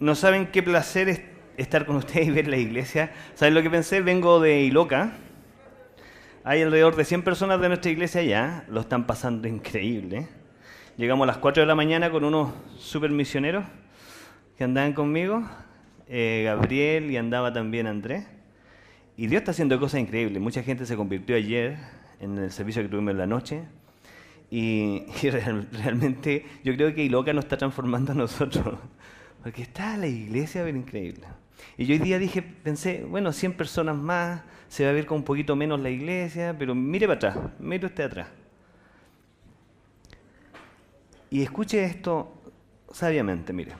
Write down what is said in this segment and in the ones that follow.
no saben qué placer es estar con ustedes y ver la iglesia. ¿Saben lo que pensé? Vengo de Iloca. Hay alrededor de 100 personas de nuestra iglesia allá. Lo están pasando increíble. Llegamos a las 4 de la mañana con unos super misioneros que andaban conmigo. Eh, Gabriel y andaba también Andrés. Y Dios está haciendo cosas increíbles. Mucha gente se convirtió ayer en el servicio que tuvimos en la noche. Y, realmente yo creo que Iloca nos está transformando a nosotros. Porque está la iglesia, bien increíble. Y yo hoy día dije, pensé, bueno, 100 personas más, se va a ver con un poquito menos la iglesia, pero mire para atrás, mire usted atrás. Y escuche esto sabiamente, mire.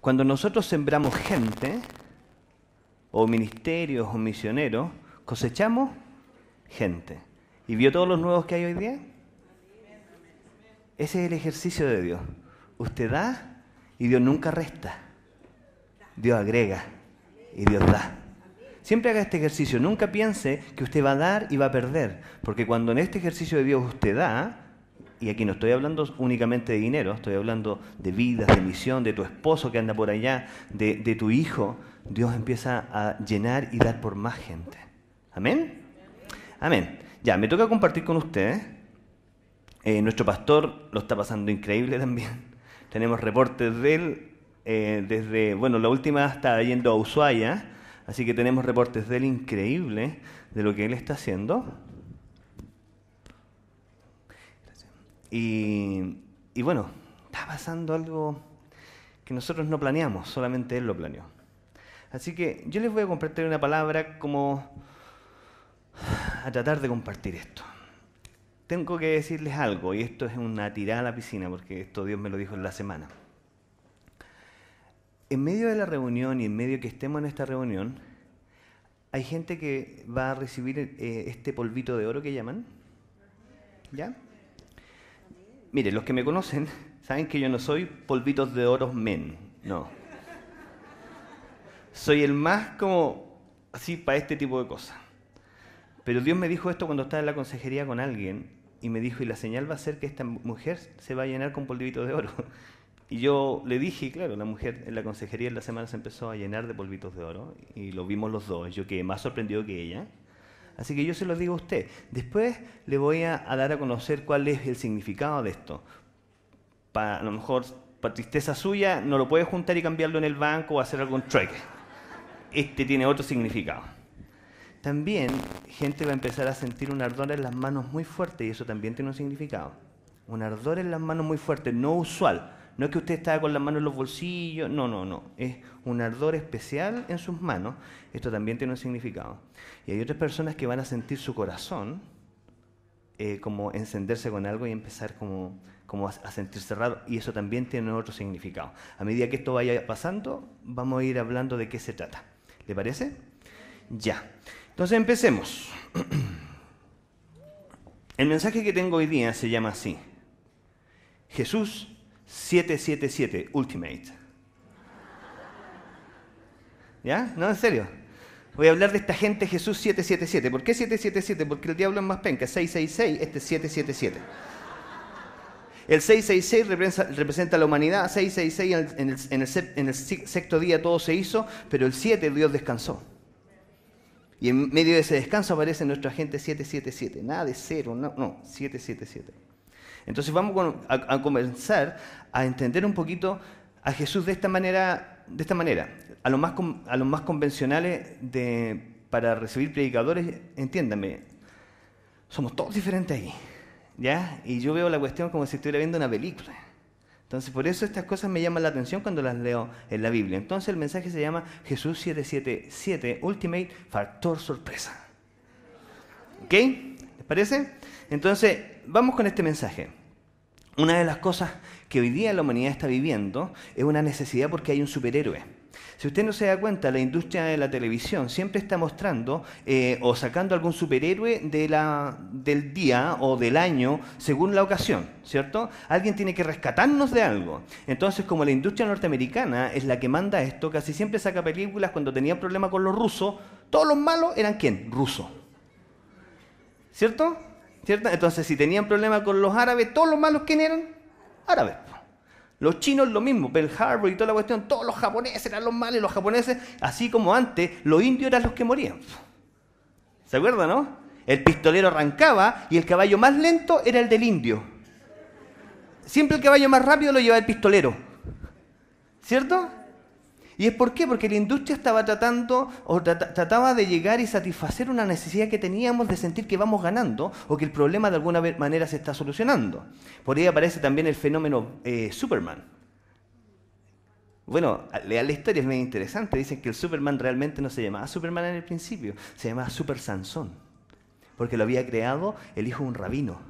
Cuando nosotros sembramos gente, o ministerios, o misioneros, cosechamos gente. ¿Y vio todos los nuevos que hay hoy día? Ese es el ejercicio de Dios. Usted da y Dios nunca resta. Dios agrega y Dios da. Siempre haga este ejercicio. Nunca piense que usted va a dar y va a perder. Porque cuando en este ejercicio de Dios usted da, y aquí no estoy hablando únicamente de dinero, estoy hablando de vidas, de misión, de tu esposo que anda por allá, de, tu hijo, Dios empieza a llenar y dar por más gente. Amén. Amén. Ya, me toca compartir con ustedes. Eh, nuestro pastor lo está pasando increíble también. Tenemos reportes de él eh, desde, bueno, la última está yendo a Ushuaia, así que tenemos reportes de él increíble de lo que él está haciendo. y bueno, está pasando algo que nosotros no planeamos, solamente él lo planeó. Así que yo les voy a compartir una palabra como a tratar de compartir esto tengo que decirles algo, y esto es una tirada a la piscina, porque esto Dios me lo dijo en la semana. En medio de la reunión y en medio que estemos en esta reunión, hay gente que va a recibir eh, este polvito de oro que llaman. ¿Ya? Mire, los que me conocen saben que yo no soy polvitos de oro men, no. Soy el más como así para este tipo de cosas. Pero Dios me dijo esto cuando estaba en la consejería con alguien y me dijo, y la señal va a ser que esta mujer se va a llenar con polvitos de oro. Y yo le dije, claro, la mujer en la consejería en la semana se empezó a llenar de polvitos de oro y lo vimos los dos, yo quedé más sorprendido que ella. Así que yo se lo digo a usted. Después le voy a, dar a conocer cuál es el significado de esto. Para, a lo mejor, para tristeza suya, no lo puede juntar y cambiarlo en el banco o hacer algún trek. Este tiene otro significado también gente va a empezar a sentir un ardor en las manos muy fuerte y eso también tiene un significado. Un ardor en las manos muy fuerte, no usual. No es que usted está con las manos en los bolsillos, no, no, no. Es un ardor especial en sus manos. Esto también tiene un significado. Y hay otras personas que van a sentir su corazón eh, como encenderse con algo y empezar como, como a, sentirse raro. Y eso también tiene otro significado. A medida que esto vaya pasando, vamos a ir hablando de qué se trata. ¿Le parece? Ya. Entonces empecemos. El mensaje que tengo hoy día se llama así. Jesús 777 Ultimate. ¿Ya? No, en serio. Voy a hablar de esta gente Jesús 777. ¿Por qué 777? Porque el diablo es más penca. 666, este es 777. El 666 representa la humanidad. 666 en el, en el, en el sexto día todo se hizo, pero el 7 Dios descansó. Y en medio de ese descanso aparece nuestro agente 777. Nada de cero, no, 777. Entonces vamos a, comenzar a entender un poquito a Jesús de esta manera, de esta manera. A los más, a más convencionales de, para recibir predicadores, entiéndame, somos todos diferentes ahí. ¿ya? Y yo veo la cuestión como si estuviera viendo una película. Entonces, por eso estas cosas me llaman la atención cuando las leo en la Biblia. Entonces, el mensaje se llama Jesús 777 Ultimate Factor Sorpresa. ¿Ok? ¿Les parece? Entonces, vamos con este mensaje. Una de las cosas que hoy día la humanidad está viviendo es una necesidad porque hay un superhéroe si usted no se da cuenta, la industria de la televisión siempre está mostrando eh, o sacando algún superhéroe de la, del día o del año según la ocasión, ¿cierto? Alguien tiene que rescatarnos de algo. Entonces, como la industria norteamericana es la que manda esto, casi siempre saca películas cuando tenía problemas con los rusos, todos los malos eran quién? Rusos. ¿Cierto? ¿Cierto? Entonces, si tenían problemas con los árabes, todos los malos, ¿quién eran? Árabes. Los chinos lo mismo, Pearl Harbor y toda la cuestión, todos los japoneses eran los males, los japoneses, así como antes, los indios eran los que morían. ¿Se acuerdan, no? El pistolero arrancaba y el caballo más lento era el del indio. Siempre el caballo más rápido lo llevaba el pistolero. ¿Cierto? ¿Y es por qué? Porque la industria estaba tratando o trataba de llegar y satisfacer una necesidad que teníamos de sentir que vamos ganando o que el problema de alguna manera se está solucionando. Por ahí aparece también el fenómeno eh, Superman. Bueno, lea la historia, es muy interesante. Dicen que el Superman realmente no se llamaba Superman en el principio, se llamaba Super Sansón, porque lo había creado el hijo de un rabino.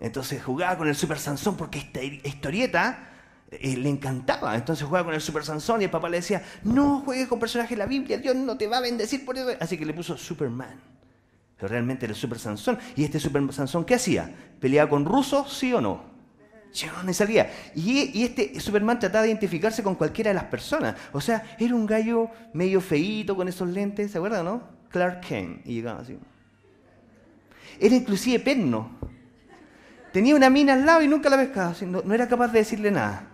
Entonces jugaba con el Super Sansón porque esta historieta eh, le encantaba. Entonces jugaba con el Super Sansón y el papá le decía, no juegues con personajes de la Biblia, Dios no te va a bendecir por eso. Así que le puso Superman. Pero realmente era el Super Sansón. ¿Y este Super Sansón qué hacía? ¿Peleaba con rusos, sí o no? Yo salía. Y, este Superman trataba de identificarse con cualquiera de las personas. O sea, era un gallo medio feíto con esos lentes, ¿se acuerdan, no? Clark Kent. Y llegaba así. Era inclusive perno. Tenía una mina al lado y nunca la pescaba. no era capaz de decirle nada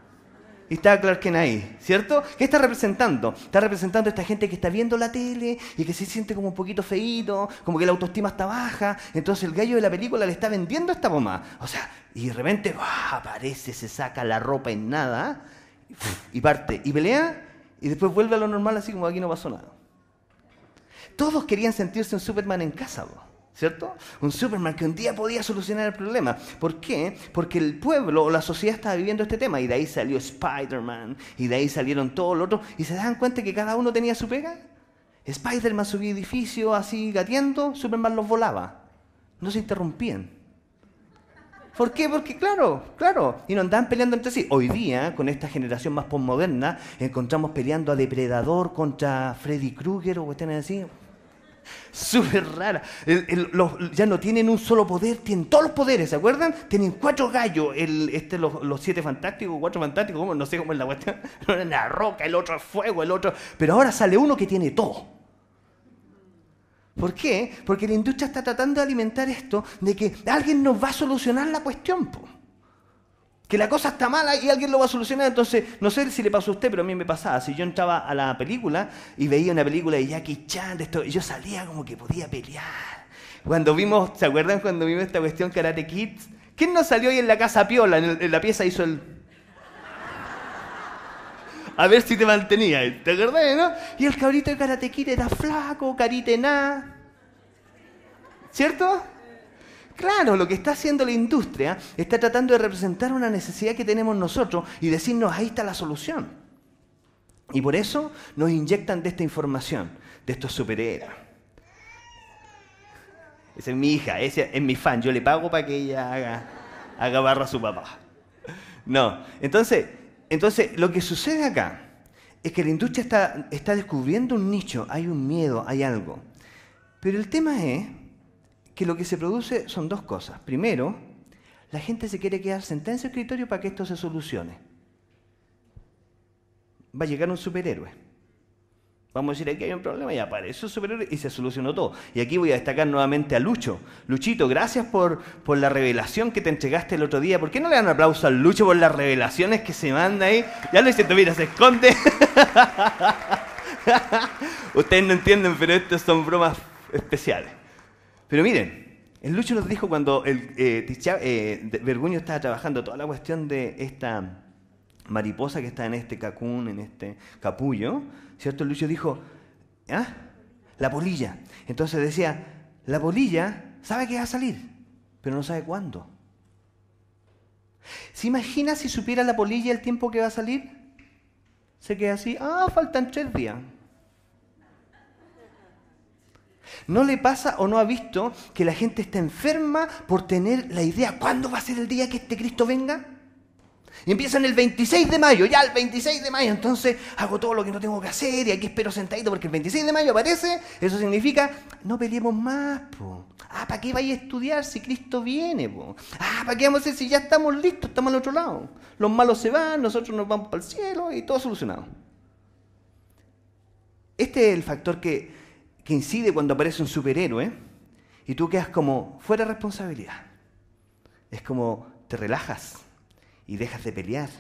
y está Clark Kent ahí, ¿cierto? ¿Qué está representando? Está representando a esta gente que está viendo la tele y que se siente como un poquito feíto, como que la autoestima está baja. Entonces el gallo de la película le está vendiendo esta mamá. O sea, y de repente aparece, se saca la ropa en nada y parte y pelea y después vuelve a lo normal así como aquí no pasó nada. Todos querían sentirse un Superman en casa, ¿Cierto? Un Superman que un día podía solucionar el problema. ¿Por qué? Porque el pueblo o la sociedad estaba viviendo este tema y de ahí salió Spider-Man y de ahí salieron todos los otros y se dan cuenta que cada uno tenía su pega. Spider-Man subía edificio así gatiendo, Superman los volaba. No se interrumpían. ¿Por qué? Porque claro, claro, y no andaban peleando entre sí. Hoy día, con esta generación más postmoderna, encontramos peleando a Depredador contra Freddy Krueger o cuestiones así. Súper rara. ya no tienen un solo poder, tienen todos los poderes, ¿se acuerdan? Tienen cuatro gallos. este, los, siete fantásticos, cuatro fantásticos, no sé cómo es la cuestión. Uno la roca, el otro es fuego, el otro. Pero ahora sale uno que tiene todo. ¿Por qué? Porque la industria está tratando de alimentar esto de que alguien nos va a solucionar la cuestión. Po que la cosa está mala y alguien lo va a solucionar. Entonces, no sé si le pasó a usted, pero a mí me pasaba. Si yo entraba a la película y veía una película de Jackie Chan, de esto, yo salía como que podía pelear. Cuando vimos, ¿se acuerdan cuando vimos esta cuestión Karate Kids? ¿Quién no salió ahí en la casa piola? En, la pieza hizo el... A ver si te mantenía, ¿te acordás, no? Y el cabrito de Karate Kid era flaco, caritená. nada. ¿Cierto? Claro, lo que está haciendo la industria está tratando de representar una necesidad que tenemos nosotros y decirnos, ahí está la solución. Y por eso nos inyectan de esta información, de estos superhéroes. Esa es mi hija, esa es mi fan, yo le pago para que ella haga, barra a su papá. No, entonces, entonces lo que sucede acá es que la industria está, está descubriendo un nicho, hay un miedo, hay algo. Pero el tema es que lo que se produce son dos cosas. Primero, la gente se quiere quedar sentada en su escritorio para que esto se solucione. Va a llegar un superhéroe. Vamos a decir, aquí hay un problema y aparece un superhéroe y se solucionó todo. Y aquí voy a destacar nuevamente a Lucho. Luchito, gracias por, por la revelación que te entregaste el otro día. ¿Por qué no le dan aplauso a Lucho por las revelaciones que se manda ahí? Ya lo siento, mira, se esconde. Ustedes no entienden, pero estas son bromas especiales. Pero miren, el Lucho nos dijo cuando el, eh, eh estaba trabajando toda la cuestión de esta mariposa que está en este cacún, en este capullo, ¿cierto? El Lucho dijo, ¿ah? La polilla. Entonces decía, la polilla sabe que va a salir, pero no sabe cuándo. ¿Se imagina si supiera la polilla el tiempo que va a salir? Se queda así, ah, faltan tres días. ¿No le pasa o no ha visto que la gente está enferma por tener la idea cuándo va a ser el día que este Cristo venga? Y empiezan el 26 de mayo, ya el 26 de mayo, entonces hago todo lo que no tengo que hacer y aquí espero sentadito porque el 26 de mayo aparece, eso significa, no peleemos más, Ah, ¿para qué vais a estudiar si Cristo viene, Ah, ¿para qué vamos a hacer si ya estamos listos, estamos al otro lado? Los malos se van, nosotros nos vamos para el cielo y todo solucionado. Este es el factor que que incide cuando aparece un superhéroe y tú quedas como fuera de responsabilidad. Es como te relajas y dejas de pelear.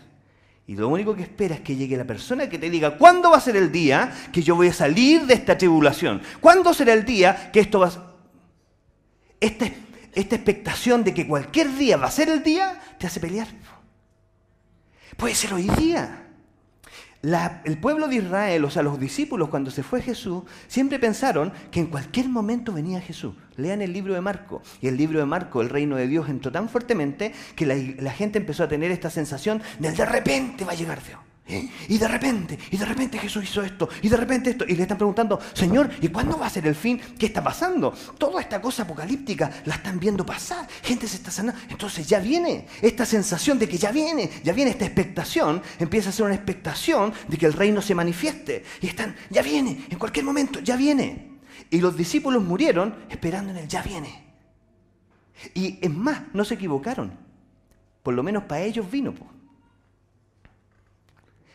Y lo único que esperas es que llegue la persona que te diga, ¿cuándo va a ser el día que yo voy a salir de esta tribulación? ¿Cuándo será el día que esto va a... Esta, esta expectación de que cualquier día va a ser el día, te hace pelear. Puede ser hoy día el pueblo de Israel, o sea, los discípulos cuando se fue Jesús, siempre pensaron que en cualquier momento venía Jesús. Lean el libro de Marco. Y el libro de Marco, el reino de Dios, entró tan fuertemente que la, gente empezó a tener esta sensación de de repente va a llegar Dios. ¿Eh? Y de repente, y de repente Jesús hizo esto, y de repente esto, y le están preguntando, Señor, ¿y cuándo va a ser el fin? ¿Qué está pasando? Toda esta cosa apocalíptica la están viendo pasar, gente se está sanando, entonces ya viene, esta sensación de que ya viene, ya viene esta expectación, empieza a ser una expectación de que el reino se manifieste, y están, ya viene, en cualquier momento, ya viene. Y los discípulos murieron esperando en el ya viene. Y es más, no se equivocaron, por lo menos para ellos vino. pues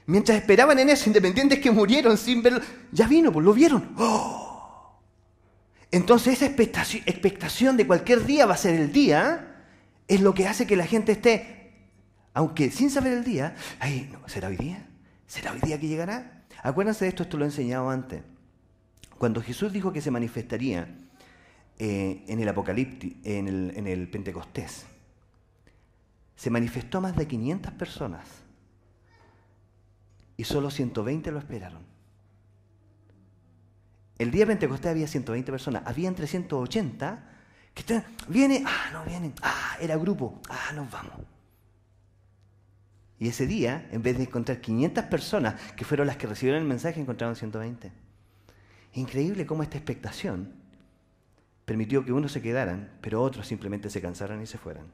mientras esperaban en eso, independientes que murieron sin verlo, ya vino, pues lo vieron. ¡Oh! Entonces esa expectación, de cualquier día va a ser el día, ¿eh? es lo que hace que la gente esté, aunque sin saber el día, ay, no, ¿será hoy día? ¿Será hoy día que llegará? Acuérdense de esto, esto lo he enseñado antes. Cuando Jesús dijo que se manifestaría eh, en el Apocalipsis, en el, en el Pentecostés, se manifestó a más de 500 personas y solo 120 lo esperaron. El día de Pentecostés había 120 personas, habían 380 que estaban, viene, ah, no vienen, ah, era grupo, ah, nos vamos. Y ese día, en vez de encontrar 500 personas que fueron las que recibieron el mensaje, encontraron 120. Increíble cómo esta expectación permitió que unos se quedaran, pero otros simplemente se cansaran y se fueran.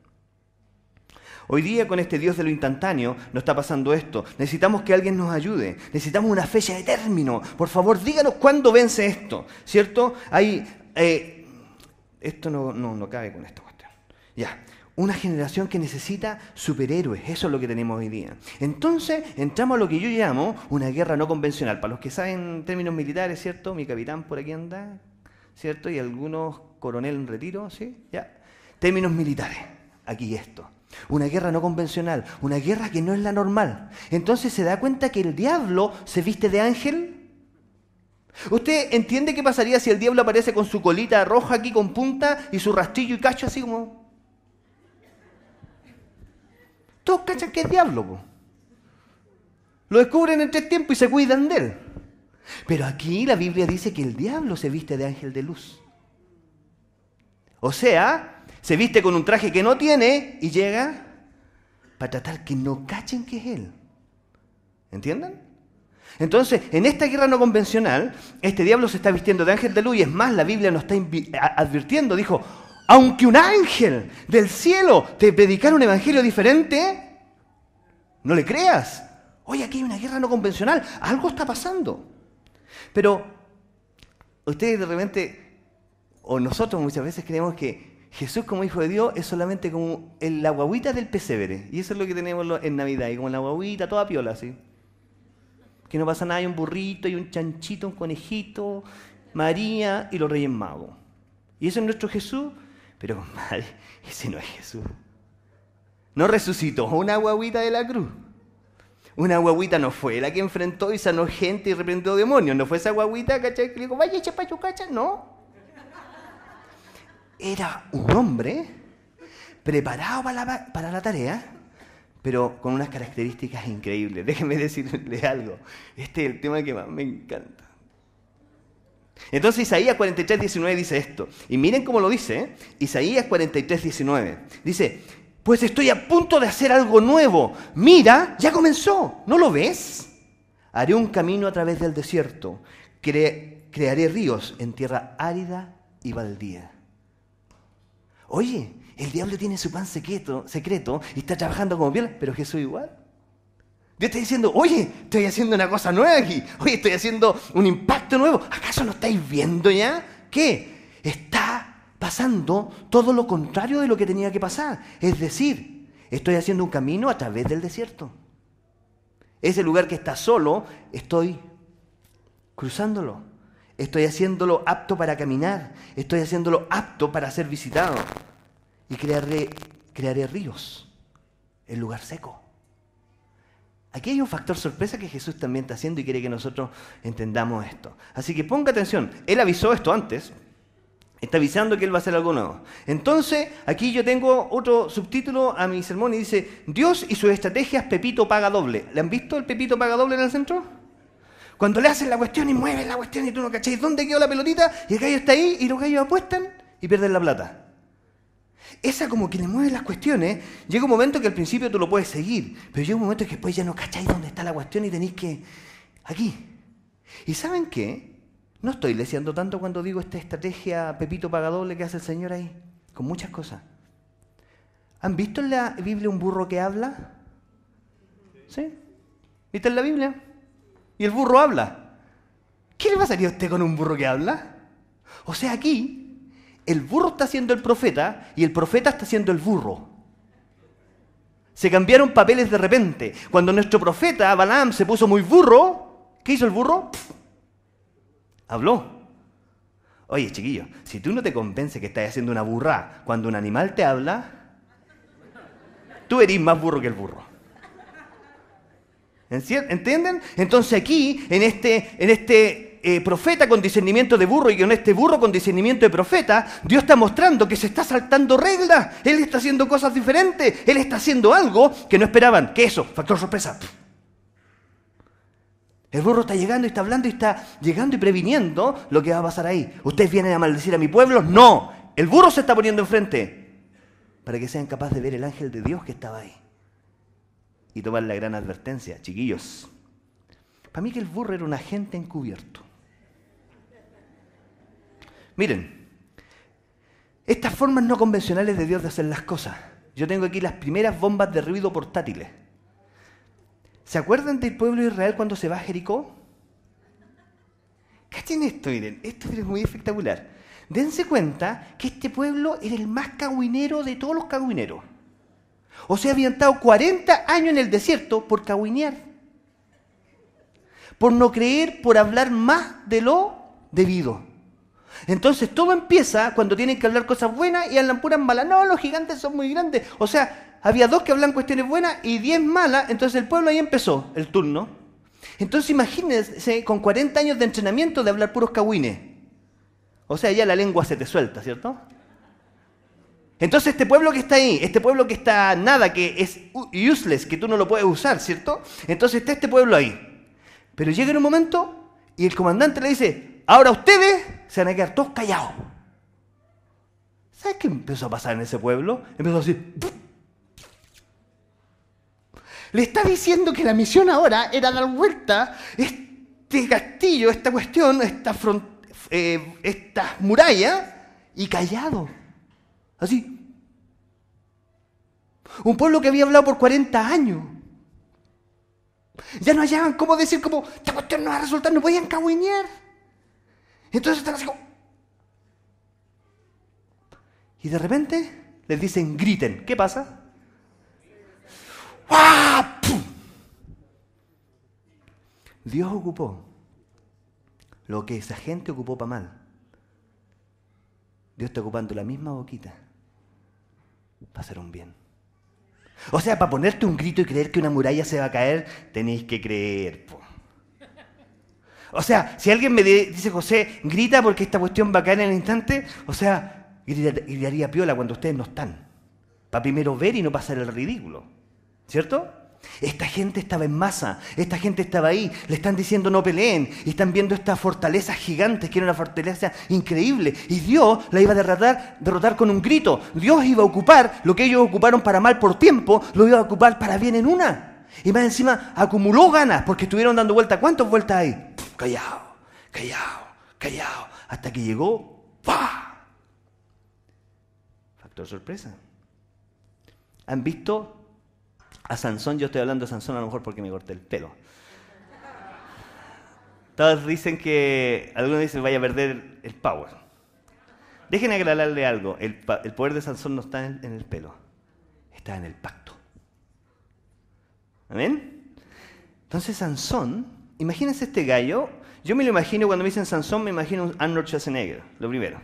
Hoy día con este Dios de lo instantáneo nos está pasando esto. Necesitamos que alguien nos ayude. Necesitamos una fecha de término. Por favor, díganos cuándo vence esto. ¿Cierto? Hay... Eh, esto no, no, no cabe con esta cuestión. Ya una generación que necesita superhéroes. Eso es lo que tenemos hoy día. Entonces entramos a lo que yo llamo una guerra no convencional. Para los que saben términos militares, ¿cierto? Mi capitán por aquí anda, ¿cierto? Y algunos coronel en retiro, ¿sí? Ya. Términos militares. Aquí esto. Una guerra no convencional, una guerra que no es la normal. Entonces se da cuenta que el diablo se viste de ángel. ¿Usted entiende qué pasaría si el diablo aparece con su colita roja aquí con punta y su rastillo y cacho así como... Todos cachan que es diablo. Lo descubren en tres tiempos y se cuidan de él. Pero aquí la Biblia dice que el diablo se viste de ángel de luz. O sea, se viste con un traje que no tiene y llega para tratar que no cachen que es él. ¿Entienden? Entonces, en esta guerra no convencional, este diablo se está vistiendo de ángel de luz y es más, la Biblia nos está advirtiendo, dijo, aunque un ángel del cielo te predicara un evangelio diferente, no le creas. Hoy aquí hay una guerra no convencional, algo está pasando. Pero ustedes de repente, o nosotros muchas veces creemos que Jesús como Hijo de Dios es solamente como la guaguita del pesebre. Y eso es lo que tenemos en Navidad. Y como la guaguita toda piola, así. Que no pasa nada, hay un burrito, hay un chanchito, un conejito, María y los Reyes Magos. Y eso es nuestro Jesús. Pero, madre, ese no es Jesús. No resucitó una guaguita de la cruz. Una guaguita no fue la que enfrentó y sanó gente y reprendió demonios. No fue esa guaguita, ¿cachai? Que le dijo, vaya, chepa, No era un hombre preparado para la, tarea, pero con unas características increíbles. Déjenme decirles algo. Este es el tema que más me encanta. Entonces Isaías 43, 19 dice esto. Y miren cómo lo dice. ¿eh? Isaías 43, 19. Dice, pues estoy a punto de hacer algo nuevo. Mira, ya comenzó. ¿No lo ves? Haré un camino a través del desierto. crearé ríos en tierra árida y baldía. Oye, el diablo tiene su pan secreto, secreto y está trabajando como piel, pero Jesús igual. Dios está diciendo, oye, estoy haciendo una cosa nueva aquí. Oye, estoy haciendo un impacto nuevo. ¿Acaso no estáis viendo ya? ¿Qué? Está pasando todo lo contrario de lo que tenía que pasar. Es decir, estoy haciendo un camino a través del desierto. Ese lugar que está solo, estoy cruzándolo. Estoy haciéndolo apto para caminar. Estoy haciéndolo apto para ser visitado. Y crearé, crearé ríos en lugar seco. Aquí hay un factor sorpresa que Jesús también está haciendo y quiere que nosotros entendamos esto. Así que ponga atención. Él avisó esto antes. Está avisando que Él va a hacer algo nuevo. Entonces, aquí yo tengo otro subtítulo a mi sermón y dice, Dios y sus estrategias Pepito paga doble. ¿Le han visto el Pepito paga doble en el centro? Cuando le hacen la cuestión y mueven la cuestión y tú no cacháis dónde quedó la pelotita y el gallo está ahí y los gallos apuestan y pierden la plata. Esa como que le mueven las cuestiones, llega un momento que al principio tú lo puedes seguir, pero llega un momento que después ya no cacháis dónde está la cuestión y tenéis que... aquí. ¿Y saben qué? No estoy leseando tanto cuando digo esta estrategia Pepito Pagadole que hace el Señor ahí, con muchas cosas. ¿Han visto en la Biblia un burro que habla? ¿Sí? ¿Viste en la Biblia? Y el burro habla. ¿Qué le va a a usted con un burro que habla? O sea, aquí el burro está siendo el profeta y el profeta está siendo el burro. Se cambiaron papeles de repente. Cuando nuestro profeta Balaam se puso muy burro, ¿qué hizo el burro? habló. Oye, chiquillo, si tú no te convences que estás haciendo una burra cuando un animal te habla, tú eres más burro que el burro. ¿Entienden? Entonces aquí, en este, este eh, profeta con discernimiento de burro y en este burro con discernimiento de profeta, Dios está mostrando que se está saltando reglas, Él está haciendo cosas diferentes, Él está haciendo algo que no esperaban, que eso, factor sorpresa. El burro está llegando y está hablando y está llegando y previniendo lo que va a pasar ahí. ¿Ustedes vienen a maldecir a mi pueblo? No, el burro se está poniendo enfrente para que sean capaces de ver el ángel de Dios que estaba ahí y tomar la gran advertencia, chiquillos. Para mí que el burro era un agente encubierto. Miren, estas formas no convencionales de Dios de hacer las cosas. Yo tengo aquí las primeras bombas de ruido portátiles. ¿Se acuerdan del pueblo de Israel cuando se va a Jericó? Cachen esto, miren, esto es muy espectacular. Dense cuenta que este pueblo era el más caguinero de todos los caguineros. O sea, habían estado 40 años en el desierto por cahuinear. por no creer, por hablar más de lo debido. Entonces todo empieza cuando tienen que hablar cosas buenas y hablan puras malas. No, los gigantes son muy grandes. O sea, había dos que hablan cuestiones buenas y diez malas. Entonces el pueblo ahí empezó el turno. Entonces imagínense con 40 años de entrenamiento de hablar puros cahuines. O sea, ya la lengua se te suelta, ¿cierto? Entonces este pueblo que está ahí, este pueblo que está nada, que es useless, que tú no lo puedes usar, ¿cierto? Entonces está este pueblo ahí. Pero llega en un momento y el comandante le dice, ahora ustedes se van a quedar todos callados. ¿Sabes qué empezó a pasar en ese pueblo? Empezó a decir... Le está diciendo que la misión ahora era dar vuelta este castillo, esta cuestión, esta, front, eh, y callado. Así. Un pueblo que había hablado por 40 años. Ya no hallaban cómo decir, como, esta cuestión no va a resultar, no podían cagüeñar Entonces están así Y de repente les dicen, griten. ¿Qué pasa? Dios ocupó lo que esa gente ocupó para mal. Dios está ocupando la misma boquita a ser un bien. O sea, para ponerte un grito y creer que una muralla se va a caer, tenéis que creer. O sea, si alguien me dice, José, grita porque esta cuestión va a caer en el instante, o sea, gritaría piola cuando ustedes no están. Para primero ver y no pasar el ridículo. ¿Cierto? Esta gente estaba en masa, esta gente estaba ahí, le están diciendo no peleen, y están viendo estas fortalezas gigantes, que era una fortaleza increíble, y Dios la iba a derrotar, derrotar con un grito, Dios iba a ocupar lo que ellos ocuparon para mal por tiempo, lo iba a ocupar para bien en una. Y más encima acumuló ganas, porque estuvieron dando vueltas, ¿cuántas vueltas hay? Callao callado, callado, callado, hasta que llegó, ¡pah! Factor sorpresa. ¿Han visto a Sansón, yo estoy hablando de Sansón a lo mejor porque me corté el pelo. Todos dicen que, algunos dicen, vaya a perder el power. Dejen aclararle algo, el, poder de Sansón no está en, el pelo, está en el pacto. ¿Amén? Entonces Sansón, imagínense este gallo, yo me lo imagino cuando me dicen Sansón, me imagino un Arnold Schwarzenegger, lo primero.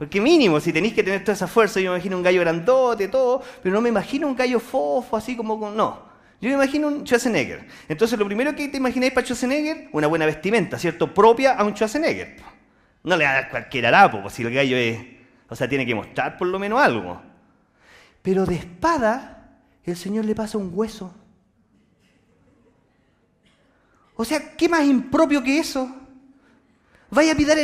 Porque mínimo, si tenéis que tener toda esa fuerza, yo me imagino un gallo grandote, todo, pero no me imagino un gallo fofo, así como con... No, yo me imagino un Schwarzenegger. Entonces, lo primero que te imagináis para Schwarzenegger, una buena vestimenta, ¿cierto? Propia a un Schwarzenegger. No le va cualquier harapo, porque si el gallo es... O sea, tiene que mostrar por lo menos algo. Pero de espada, el Señor le pasa un hueso. O sea, ¿qué más impropio que eso? Vaya a, pelear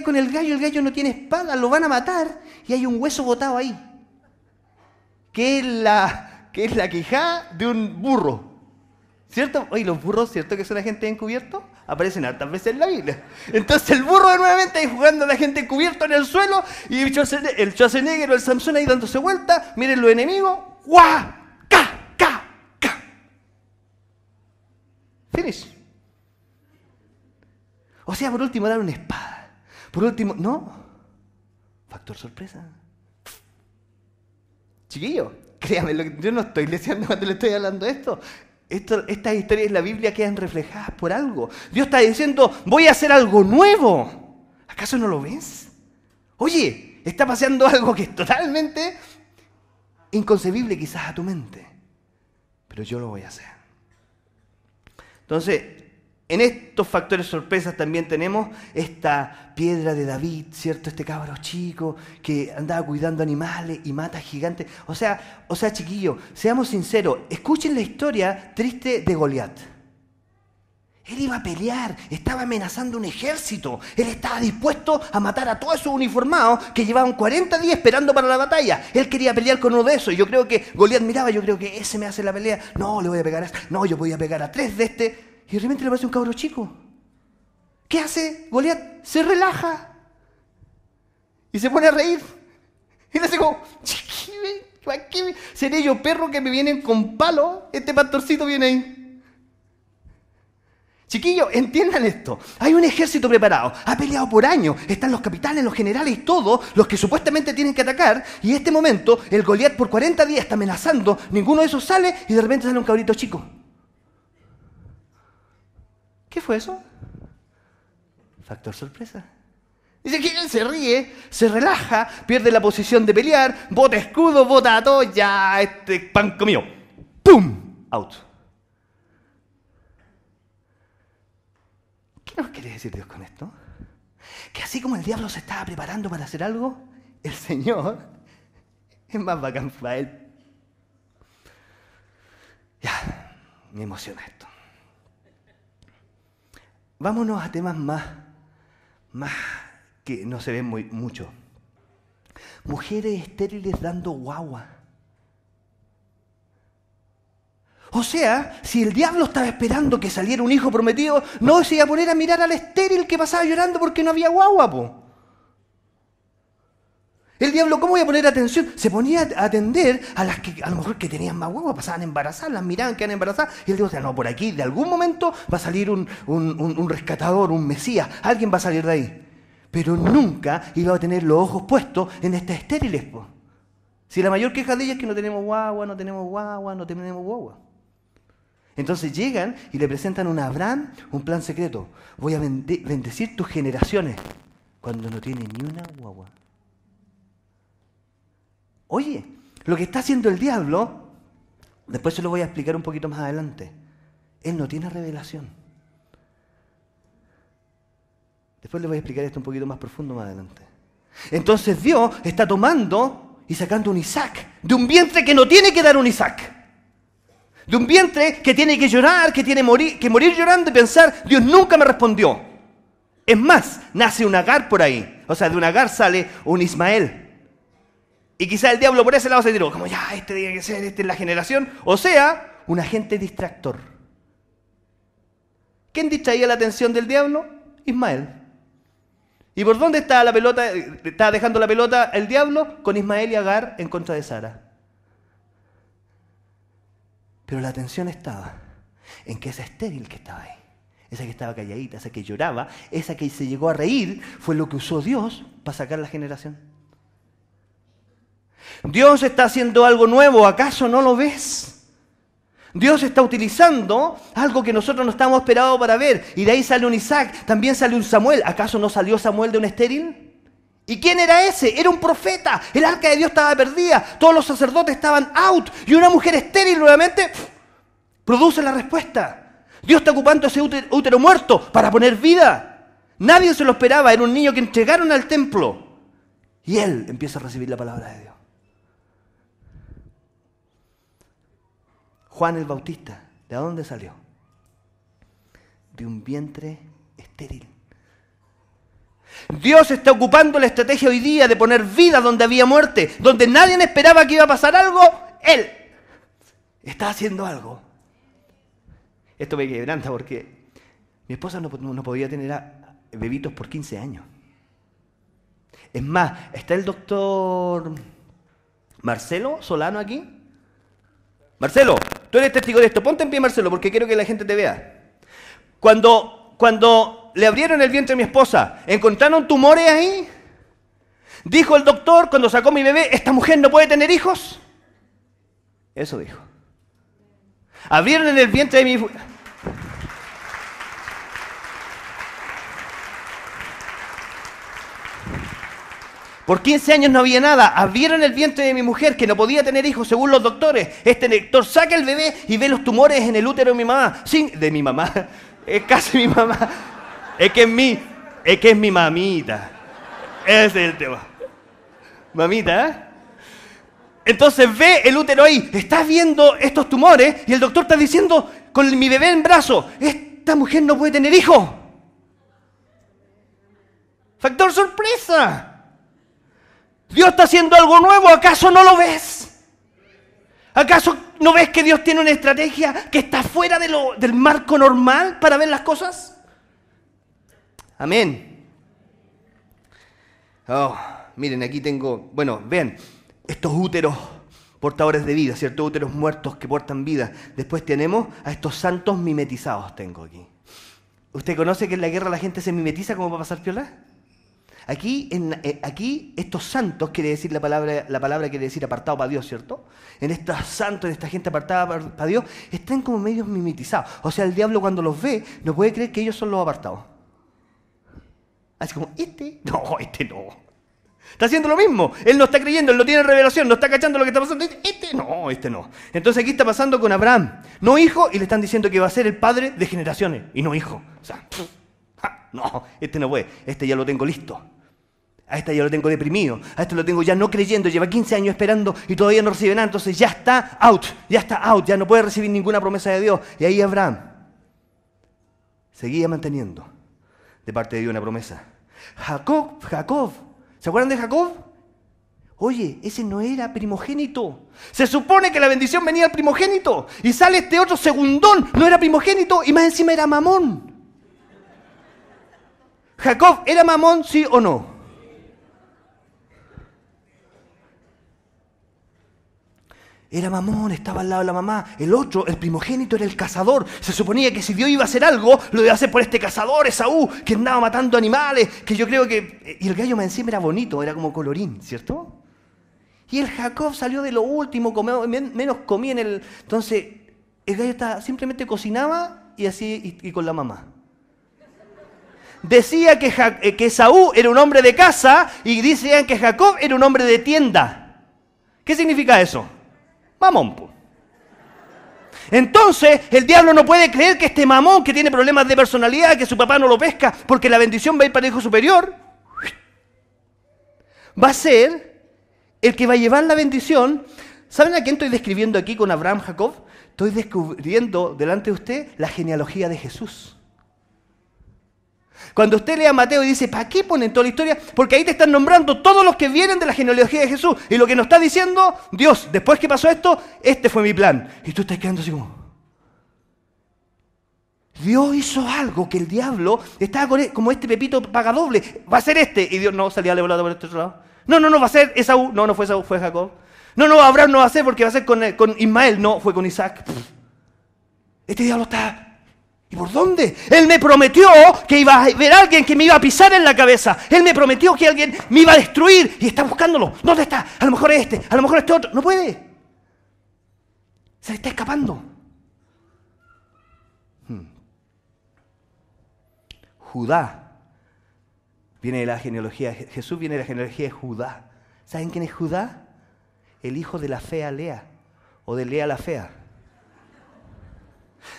el, con el gallo, el gallo no tiene espada, lo van a matar y hay un hueso botado ahí. Que es la, que es la de un burro. ¿Cierto? Oye, los burros, ¿cierto que son la gente encubierto? Aparecen tal veces en la Biblia. Entonces el burro nuevamente ahí jugando a la gente encubierto en el suelo y el Schwarzenegger Negro, el Samson ahí dándose vuelta. Miren los enemigos. ¡Guau! ¡Ca! ¡Ca! ¡Ca! Finish. O sea, por último, dar una espada. Por último, no. Factor sorpresa. Chiquillo, créame, yo no estoy leyendo cuando le estoy hablando esto. esto. Estas historias de la Biblia quedan reflejadas por algo. Dios está diciendo, voy a hacer algo nuevo. ¿Acaso no lo ves? Oye, está pasando algo que es totalmente inconcebible quizás a tu mente. Pero yo lo voy a hacer. Entonces, en estos factores sorpresas también tenemos esta piedra de David, ¿cierto? Este cabro chico que andaba cuidando animales y mata gigantes. O sea, o sea, chiquillo, seamos sinceros, escuchen la historia triste de Goliat. Él iba a pelear, estaba amenazando un ejército, él estaba dispuesto a matar a todos esos uniformados que llevaban 40 días esperando para la batalla. Él quería pelear con uno de esos. Yo creo que Goliat miraba, yo creo que ese me hace la pelea. No, le voy a pegar a... Este. No, yo voy a pegar a tres de este. Y de repente le aparece un cabro chico. ¿Qué hace Goliat? Se relaja. Y se pone a reír. Y le hace como, seré yo perro que me vienen con palo. Este pastorcito viene ahí. Chiquillos, entiendan esto. Hay un ejército preparado. Ha peleado por años. Están los capitanes, los generales y todos los que supuestamente tienen que atacar. Y en este momento, el Goliat por 40 días está amenazando. Ninguno de esos sale y de repente sale un cabrito chico. ¿Qué fue eso? Factor sorpresa. Dice que él se ríe, se relaja, pierde la posición de pelear, bota escudo, bota todo, ya este pan comió. ¡Pum! Out. ¿Qué nos quiere decir Dios con esto? Que así como el diablo se estaba preparando para hacer algo, el Señor es más bacán para él. Ya, me emociona esto. Vámonos a temas más, más que no se ven muy, mucho. Mujeres estériles dando guagua. O sea, si el diablo estaba esperando que saliera un hijo prometido, no se iba a poner a mirar al estéril que pasaba llorando porque no había guagua, po. El diablo, ¿cómo voy a poner atención? Se ponía a atender a las que a lo mejor que tenían más guagua, pasaban embarazar, las miraban, quedaban embarazadas. Y el o no, por aquí de algún momento va a salir un, rescatador, un mesías, alguien va a salir de ahí. Pero nunca iba a tener los ojos puestos en estas estériles. Si la mayor queja de ella es que no tenemos guagua, no tenemos guagua, no tenemos guagua. Entonces llegan y le presentan a Abraham un plan secreto. Voy a bendecir tus generaciones cuando no tienen ni una guagua. Oye, lo que está haciendo el diablo, después se lo voy a explicar un poquito más adelante. Él no tiene revelación. Después le voy a explicar esto un poquito más profundo más adelante. Entonces Dios está tomando y sacando un Isaac de un vientre que no tiene que dar un Isaac. De un vientre que tiene que llorar, que tiene morir, que morir llorando y pensar, Dios nunca me respondió. Es más, nace un agar por ahí. O sea, de un agar sale un Ismael. Y quizá el diablo por ese lado se tiró, como ya, este tiene que ser, este es la generación. O sea, un agente distractor. ¿Quién distraía la atención del diablo? Ismael. ¿Y por dónde estaba la pelota? Estaba dejando la pelota el diablo con Ismael y Agar en contra de Sara. Pero la atención estaba en que esa estéril que estaba ahí, esa que estaba calladita, esa que lloraba, esa que se llegó a reír, fue lo que usó Dios para sacar la generación. Dios está haciendo algo nuevo, ¿acaso no lo ves? Dios está utilizando algo que nosotros no estábamos esperados para ver. Y de ahí sale un Isaac, también sale un Samuel. ¿Acaso no salió Samuel de un estéril? ¿Y quién era ese? Era un profeta. El arca de Dios estaba perdida. Todos los sacerdotes estaban out. Y una mujer estéril nuevamente produce la respuesta. Dios está ocupando ese útero, muerto para poner vida. Nadie se lo esperaba. Era un niño que entregaron al templo. Y él empieza a recibir la palabra de Dios. Juan el Bautista, ¿de dónde salió? De un vientre estéril. Dios está ocupando la estrategia hoy día de poner vida donde había muerte, donde nadie esperaba que iba a pasar algo, Él está haciendo algo. Esto me quebranta porque mi esposa no, podía tener bebitos por 15 años. Es más, está el doctor Marcelo Solano aquí. Marcelo, Tú eres testigo de esto. Ponte en pie, Marcelo, porque quiero que la gente te vea. Cuando, cuando le abrieron el vientre a mi esposa, ¿encontraron tumores ahí? Dijo el doctor cuando sacó mi bebé, ¿esta mujer no puede tener hijos? Eso dijo. Abrieron el vientre de mi... Por 15 años no había nada. Abrieron el vientre de mi mujer, que no podía tener hijos según los doctores. Este doctor saca el bebé y ve los tumores en el útero de mi mamá. Sin, de mi mamá. Es casi mi mamá. Es que es mi, es que es mi mamita. Ese es el tema. Mamita, ¿eh? Entonces ve el útero ahí, estás viendo estos tumores y el doctor está diciendo con mi bebé en brazo, esta mujer no puede tener hijos. Factor sorpresa. Dios está haciendo algo nuevo, ¿acaso no lo ves? ¿Acaso no ves que Dios tiene una estrategia que está fuera del marco normal para ver las cosas? Amén. Oh, miren, aquí tengo, bueno, ven, estos úteros portadores de vida, ¿cierto? Úteros muertos que portan vida. Después tenemos a estos santos mimetizados, tengo aquí. ¿Usted conoce que en la guerra la gente se mimetiza como para pasar piola? Eh, aquí, estos santos quiere decir la palabra, la palabra quiere decir apartado para Dios, ¿cierto? En estos santos, en esta gente apartada para, Dios, están como medios mimetizados. O sea, el diablo cuando los ve no puede creer que ellos son los apartados. Así como, este, no, este no. Está haciendo lo mismo. Él no está creyendo, él no tiene revelación, no está cachando lo que está pasando. Este no, este no. Entonces aquí está pasando con Abraham. No hijo y le están diciendo que va a ser el padre de generaciones y no hijo. O sea, no, este no fue, este ya lo tengo listo. A este ya lo tengo deprimido, a este lo tengo ya no creyendo, lleva 15 años esperando y todavía no recibe nada, entonces ya está out, ya está out, ya no puede recibir ninguna promesa de Dios. Y ahí Abraham seguía manteniendo de parte de Dios una promesa. Jacob, Jacob, ¿se acuerdan de Jacob? Oye, ese no era primogénito. Se supone que la bendición venía al primogénito. Y sale este otro segundón, no era primogénito y más encima era mamón. ¿Jacob era mamón, sí o no? Era mamón, estaba al lado de la mamá. El otro, el primogénito, era el cazador. Se suponía que si Dios iba a hacer algo, lo iba a hacer por este cazador, Esaú, que andaba matando animales, que yo creo que... Y el gallo me encima era bonito, era como colorín, ¿cierto? Y el Jacob salió de lo último, menos comía en el... Entonces, el gallo simplemente cocinaba y así, y con la mamá decía que, eh, Saúl era un hombre de casa y decían que Jacob era un hombre de tienda. ¿Qué significa eso? Mamón. Entonces el diablo no puede creer que este mamón que tiene problemas de personalidad, que su papá no lo pesca, porque la bendición va a ir para el hijo superior, va a ser el que va a llevar la bendición. ¿Saben a quién estoy describiendo aquí con Abraham Jacob? Estoy descubriendo delante de usted la genealogía de Jesús. Cuando usted a Mateo y dice, ¿para qué ponen toda la historia? Porque ahí te están nombrando todos los que vienen de la genealogía de Jesús. Y lo que nos está diciendo, Dios, después que pasó esto, este fue mi plan. Y tú estás quedando así como... Dios hizo algo que el diablo estaba e-, como este Pepito paga doble. Va a ser este. Y Dios no salía volado por este otro lado. No, no, no, va a ser Esaú. No, no fue Esaú, fue Jacob. No, no, Abraham no va a ser porque va a ser con, eh, con Ismael. No, fue con Isaac. Este diablo está ¿Y por dónde? Él me prometió que iba a ver alguien que me iba a pisar en la cabeza. Él me prometió que alguien me iba a destruir y está buscándolo. ¿Dónde está? A lo mejor es este, a lo mejor este otro. No puede. Se le está escapando. Hmm. Judá viene de la genealogía, Jesús viene de la genealogía de Judá. ¿Saben quién es Judá? El hijo de la fea Lea o de Lea la fea.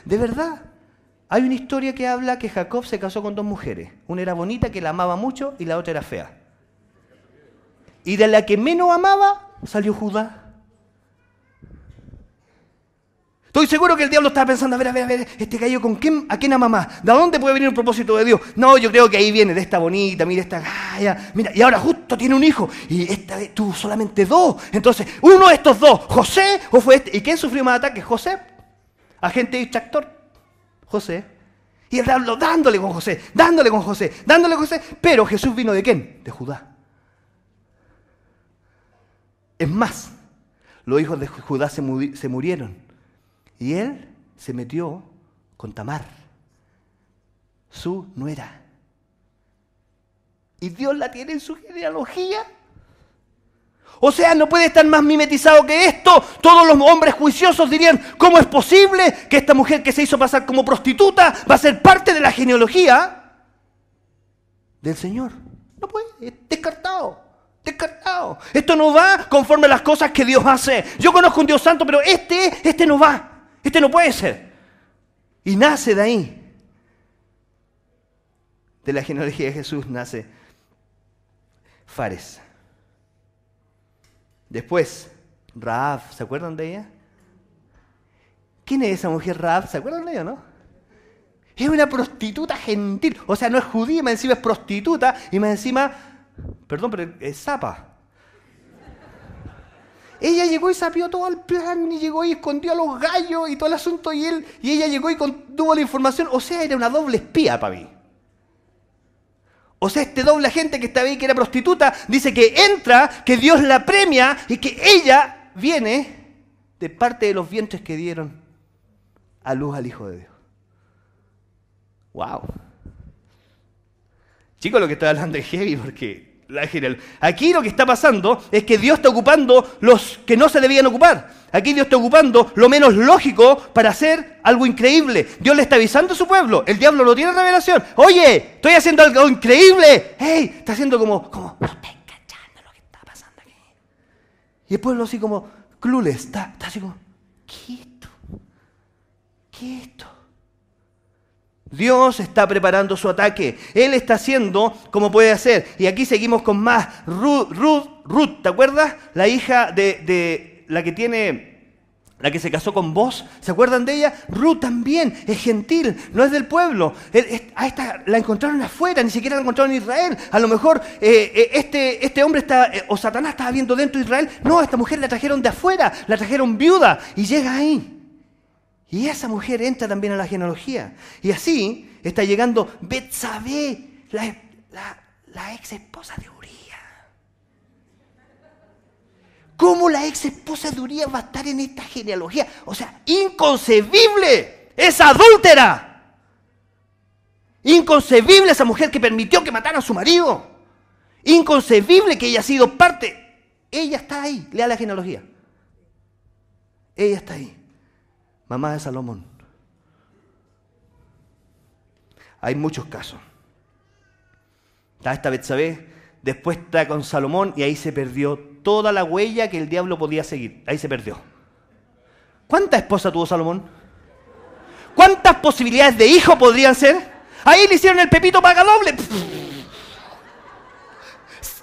De verdad. Hay una historia que habla que Jacob se casó con dos mujeres. Una era bonita, que la amaba mucho, y la otra era fea. Y de la que menos amaba salió Judá. Estoy seguro que el diablo estaba pensando, a ver, a ver, a ver, este gallo, ¿con quién, ¿a quién ama más? ¿De dónde puede venir un propósito de Dios? No, yo creo que ahí viene, de esta bonita, mira esta gaya, ah, mira, y ahora justo tiene un hijo, y esta vez tuvo solamente dos. Entonces, uno de estos dos, José, o fue este? ¿y quién sufrió más ataques? José, agente distractor. José. Y él habló dándole con José, dándole con José, dándole con José. Pero Jesús vino de quién? De Judá. Es más, los hijos de Judá se, se murieron. Y él se metió con Tamar, su nuera. Y Dios la tiene en su genealogía o sea, no puede estar más mimetizado que esto. Todos los hombres juiciosos dirían, ¿cómo es posible que esta mujer que se hizo pasar como prostituta va a ser parte de la genealogía del Señor? No puede, es descartado. Descartado. Esto no va conforme a las cosas que Dios hace. Yo conozco un Dios santo, pero este, este no va. Este no puede ser. Y nace de ahí. De la genealogía de Jesús nace Fares. Después, Raf, ¿se acuerdan de ella? ¿Quién es esa mujer Raf? ¿Se acuerdan de ella, no? Es una prostituta gentil. O sea, no es judía, más encima es prostituta y más encima, perdón, pero es zapa. Ella llegó y sapió todo el plan y llegó y escondió a los gallos y todo el asunto y él y ella llegó y tuvo la información. O sea, era una doble espía para mí. O sea, este doble agente que estaba ahí, que era prostituta, dice que entra, que Dios la premia y que ella viene de parte de los vientres que dieron a luz al Hijo de Dios. ¡Wow! Chicos, lo que estoy hablando es heavy porque Aquí lo que está pasando es que Dios está ocupando los que no se debían ocupar. Aquí Dios está ocupando lo menos lógico para hacer algo increíble. Dios le está avisando a su pueblo. El diablo lo tiene revelación. Oye, estoy haciendo algo increíble. ¡Ey! Está haciendo como, como, no estoy enganchando lo que está pasando aquí. Y el pueblo así como, Clule, está, está así como, ¿qué es esto? ¿Qué es esto? Dios está preparando su ataque. Él está haciendo como puede hacer. Y aquí seguimos con más. Ruth, Ruth, ¿te acuerdas? La hija de, la que tiene la que se casó con vos, ¿se acuerdan de ella? Ruth también es gentil, no es del pueblo. A la encontraron afuera, ni siquiera la encontraron en Israel. A lo mejor eh, eh, este, este, hombre está, eh, o Satanás estaba viendo dentro de Israel. No, esta mujer la trajeron de afuera, la trajeron viuda y llega ahí. Y esa mujer entra también a la genealogía. Y así está llegando Betsabé, la, la, ex esposa de Uriah. ¿Cómo la ex esposa de Uriah va a estar en esta genealogía? O sea, inconcebible. Es adúltera. Inconcebible esa mujer que permitió que matara a su marido. Inconcebible que ella ha sido parte. Ella está ahí. Lea la genealogía. Ella está ahí mamá de Salomón. Hay muchos casos. Está esta Betsabé, después está con Salomón y ahí se perdió toda la huella que el diablo podía seguir. Ahí se perdió. ¿Cuánta esposa tuvo Salomón? ¿Cuántas posibilidades de hijo podrían ser? Ahí le hicieron el pepito paga doble.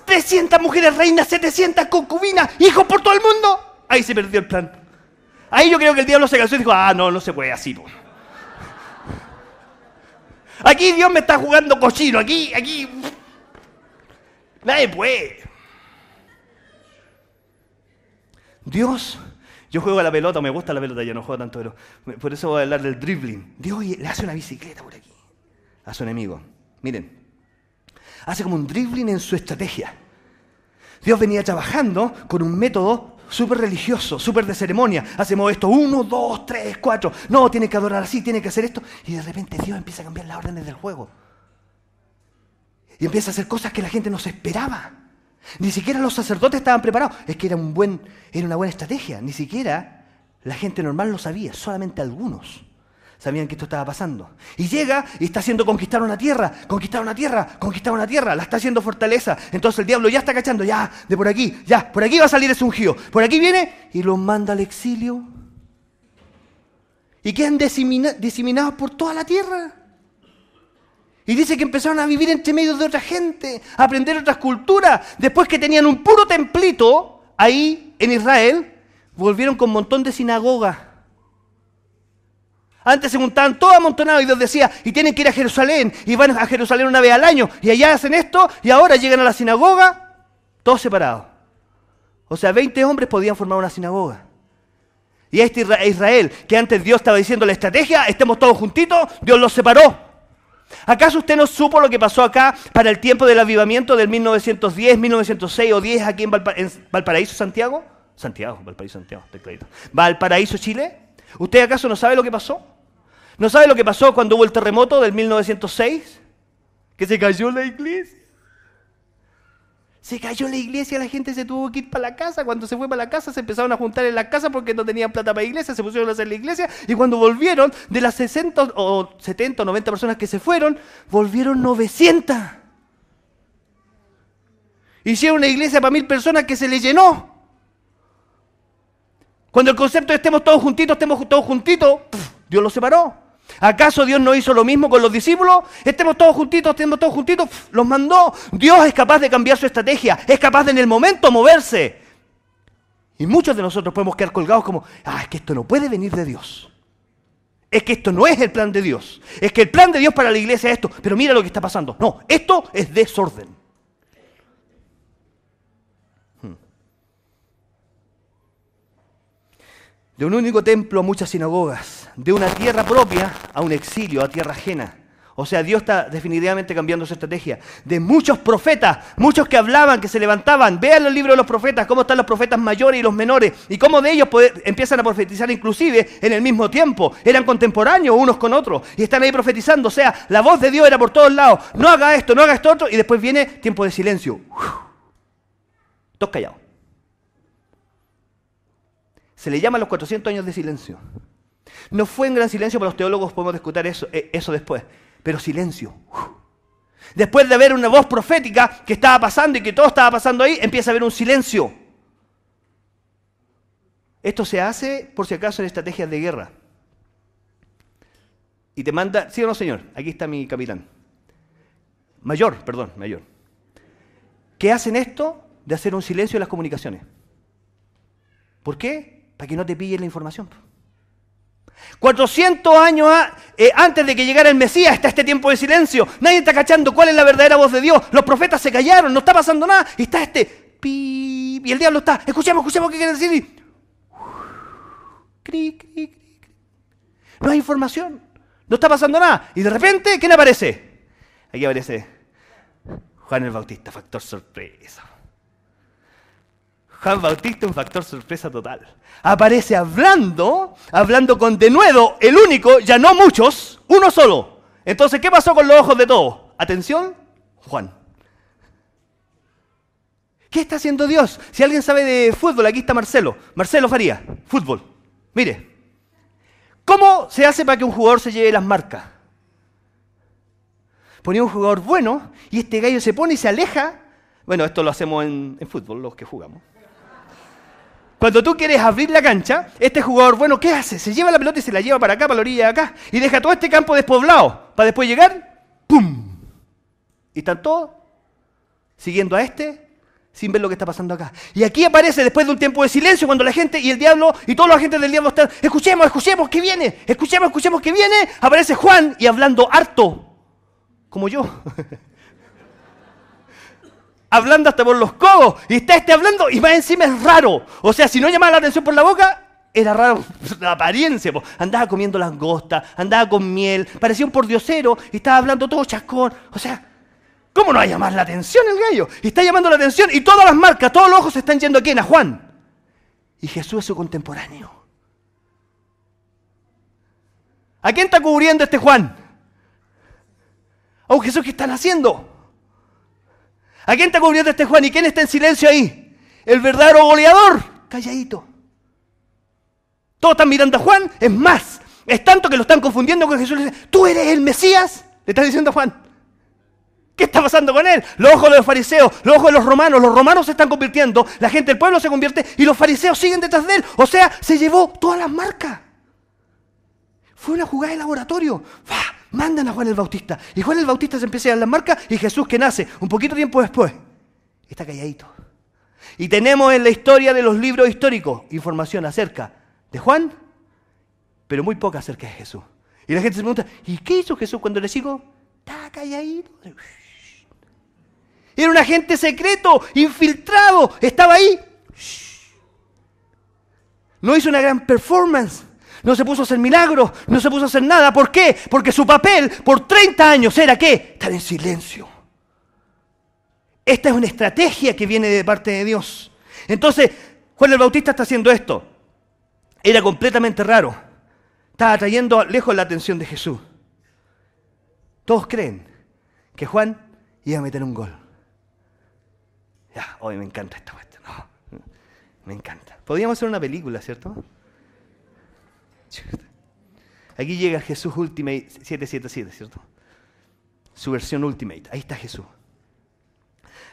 300 mujeres reinas, 700 concubinas, hijos por todo el mundo. Ahí se perdió el plan. Ahí yo creo que el diablo se cansó y dijo, ah, no, no se puede así. Aquí Dios me está jugando cochino, aquí, aquí. Nadie puede. Dios, yo juego a la pelota, me gusta la pelota, yo no juego tanto, pero por eso voy a hablar del dribbling. Dios le hace una bicicleta por aquí a su enemigo. Miren, hace como un dribbling en su estrategia. Dios venía trabajando con un método súper religioso, súper de ceremonia. Hacemos esto, uno, dos, tres, cuatro. No, tiene que adorar así, tiene que hacer esto. Y de repente Dios empieza a cambiar las órdenes del juego. Y empieza a hacer cosas que la gente no se esperaba. Ni siquiera los sacerdotes estaban preparados. Es que era, un buen, era una buena estrategia. Ni siquiera la gente normal lo sabía, solamente algunos sabían que esto estaba pasando. Y llega y está haciendo conquistar una tierra, conquistar una tierra, conquistar una tierra, la está haciendo fortaleza. Entonces el diablo ya está cachando, ya, de por aquí, ya, por aquí va a salir ese ungido, por aquí viene y los manda al exilio. Y quedan diseminados por toda la tierra. Y dice que empezaron a vivir entre medio de otra gente, a aprender otras culturas. Después que tenían un puro templito ahí en Israel, volvieron con un montón de sinagogas antes se juntaban todos amontonados y Dios decía, y tienen que ir a Jerusalén, y van a Jerusalén una vez al año, y allá hacen esto, y ahora llegan a la sinagoga, todos separados. O sea, 20 hombres podían formar una sinagoga. Y este Israel, que antes Dios estaba diciendo la estrategia, estemos todos juntitos, Dios los separó. ¿Acaso usted no supo lo que pasó acá para el tiempo del avivamiento del 1910, 1906 o 10 aquí en, Valparaíso, Santiago? Santiago, Valparaíso, Santiago, Valparaíso, Chile. ¿Usted acaso no sabe lo que pasó? ¿No sabe lo que pasó cuando hubo el terremoto del 1906? Que se cayó la iglesia. Se cayó la iglesia, la gente se tuvo que ir para la casa. Cuando se fue para la casa, se empezaron a juntar en la casa porque no tenían plata para la iglesia, se pusieron a hacer la iglesia. Y cuando volvieron, de las 60 o 70 o 90 personas que se fueron, volvieron 900. Hicieron una iglesia para mil personas que se le llenó. Cuando el concepto de estemos todos juntitos, estemos todos juntitos, Dios los separó. ¿Acaso Dios no hizo lo mismo con los discípulos? Estemos todos juntitos, estemos todos juntitos, los mandó. Dios es capaz de cambiar su estrategia, es capaz de en el momento moverse. Y muchos de nosotros podemos quedar colgados como, ah, es que esto no puede venir de Dios. Es que esto no es el plan de Dios. Es que el plan de Dios para la iglesia es esto. Pero mira lo que está pasando. No, esto es desorden. De un único templo a muchas sinagogas, de una tierra propia a un exilio, a tierra ajena. O sea, Dios está definitivamente cambiando su estrategia. De muchos profetas, muchos que hablaban, que se levantaban. Vean los libros de los profetas, cómo están los profetas mayores y los menores, y cómo de ellos empiezan a profetizar inclusive en el mismo tiempo. Eran contemporáneos unos con otros, y están ahí profetizando. O sea, la voz de Dios era por todos lados. No haga esto, no haga esto otro, y después viene tiempo de silencio. Todos callados. Se le llama los 400 años de silencio. No fue en gran silencio, pero los teólogos podemos discutir eso, eh, eso después. Pero silencio. Después de haber una voz profética que estaba pasando y que todo estaba pasando ahí, empieza a haber un silencio. Esto se hace, por si acaso, en estrategias de guerra. Y te manda, sí o no, señor, aquí está mi capitán. Mayor, perdón, mayor. ¿Qué hacen esto de hacer un silencio en las comunicaciones? ¿Por qué? para que no te pillen la información. 400 años eh, antes de que llegara el Mesías está este tiempo de silencio. Nadie está cachando cuál es la verdadera voz de Dios. Los profetas se callaron, no está pasando nada. Y está este... y el diablo está... Escuchemos, escuchemos qué quiere decir. cri, no hay información. No está pasando nada. Y de repente, le aparece? Aquí aparece Juan el Bautista, factor sorpresa. Juan Bautista un factor sorpresa total. Aparece hablando, hablando con de nuevo el único, ya no muchos, uno solo. Entonces, ¿qué pasó con los ojos de todos? Atención, Juan. ¿Qué está haciendo Dios? Si alguien sabe de fútbol, aquí está Marcelo. Marcelo Faría, fútbol. Mire, ¿cómo se hace para que un jugador se lleve las marcas? Ponía un jugador bueno y este gallo se pone y se aleja. Bueno, esto lo hacemos en, en fútbol, los que jugamos. Cuando tú quieres abrir la cancha, este jugador, bueno, ¿qué hace? Se lleva la pelota y se la lleva para acá, para la orilla de acá, y deja todo este campo despoblado, para después llegar, ¡pum! Y están todos siguiendo a este, sin ver lo que está pasando acá. Y aquí aparece después de un tiempo de silencio, cuando la gente y el diablo y todos los agentes del diablo están, escuchemos, escuchemos que viene, escuchemos, escuchemos que viene, aparece Juan y hablando harto, como yo. hablando hasta por los codos y está este hablando y va encima es raro. O sea, si no llamaba la atención por la boca, era raro la apariencia. Andaba comiendo langosta, andaba con miel, parecía un pordiosero y estaba hablando todo chascón. O sea, ¿cómo no va a llamar la atención el gallo? Y está llamando la atención y todas las marcas, todos los ojos se están yendo a quién, a Juan. Y Jesús es su contemporáneo. ¿A quién está cubriendo este Juan? A un Jesús que está haciendo ¿A quién está cubriendo este Juan? ¿Y quién está en silencio ahí? El verdadero goleador, calladito. Todos están mirando a Juan, es más, es tanto que lo están confundiendo con Jesús. Le dice, ¿Tú eres el Mesías? Le está diciendo a Juan. ¿Qué está pasando con él? Los ojos de los fariseos, los ojos de los romanos, los romanos se están convirtiendo, la gente del pueblo se convierte y los fariseos siguen detrás de él. O sea, se llevó todas las marcas. Fue una jugada de laboratorio. ¡Fah! mandan a Juan el Bautista. Y Juan el Bautista se empieza a dar las marcas y Jesús que nace un poquito tiempo después está calladito. Y tenemos en la historia de los libros históricos información acerca de Juan, pero muy poca acerca de Jesús. Y la gente se pregunta, ¿y qué hizo Jesús cuando le sigo? Está calladito. Era un agente secreto, infiltrado, estaba ahí. No hizo una gran performance. No se puso a hacer milagros, no se puso a hacer nada. ¿Por qué? Porque su papel por 30 años era qué? Estar en silencio. Esta es una estrategia que viene de parte de Dios. Entonces, Juan el Bautista está haciendo esto. Era completamente raro. Estaba atrayendo lejos la atención de Jesús. Todos creen que Juan iba a meter un gol. Ya, hoy me encanta esta cuestión. me encanta. Podríamos hacer una película, ¿cierto? Aquí llega Jesús Ultimate 777, ¿cierto? Su versión Ultimate. Ahí está Jesús.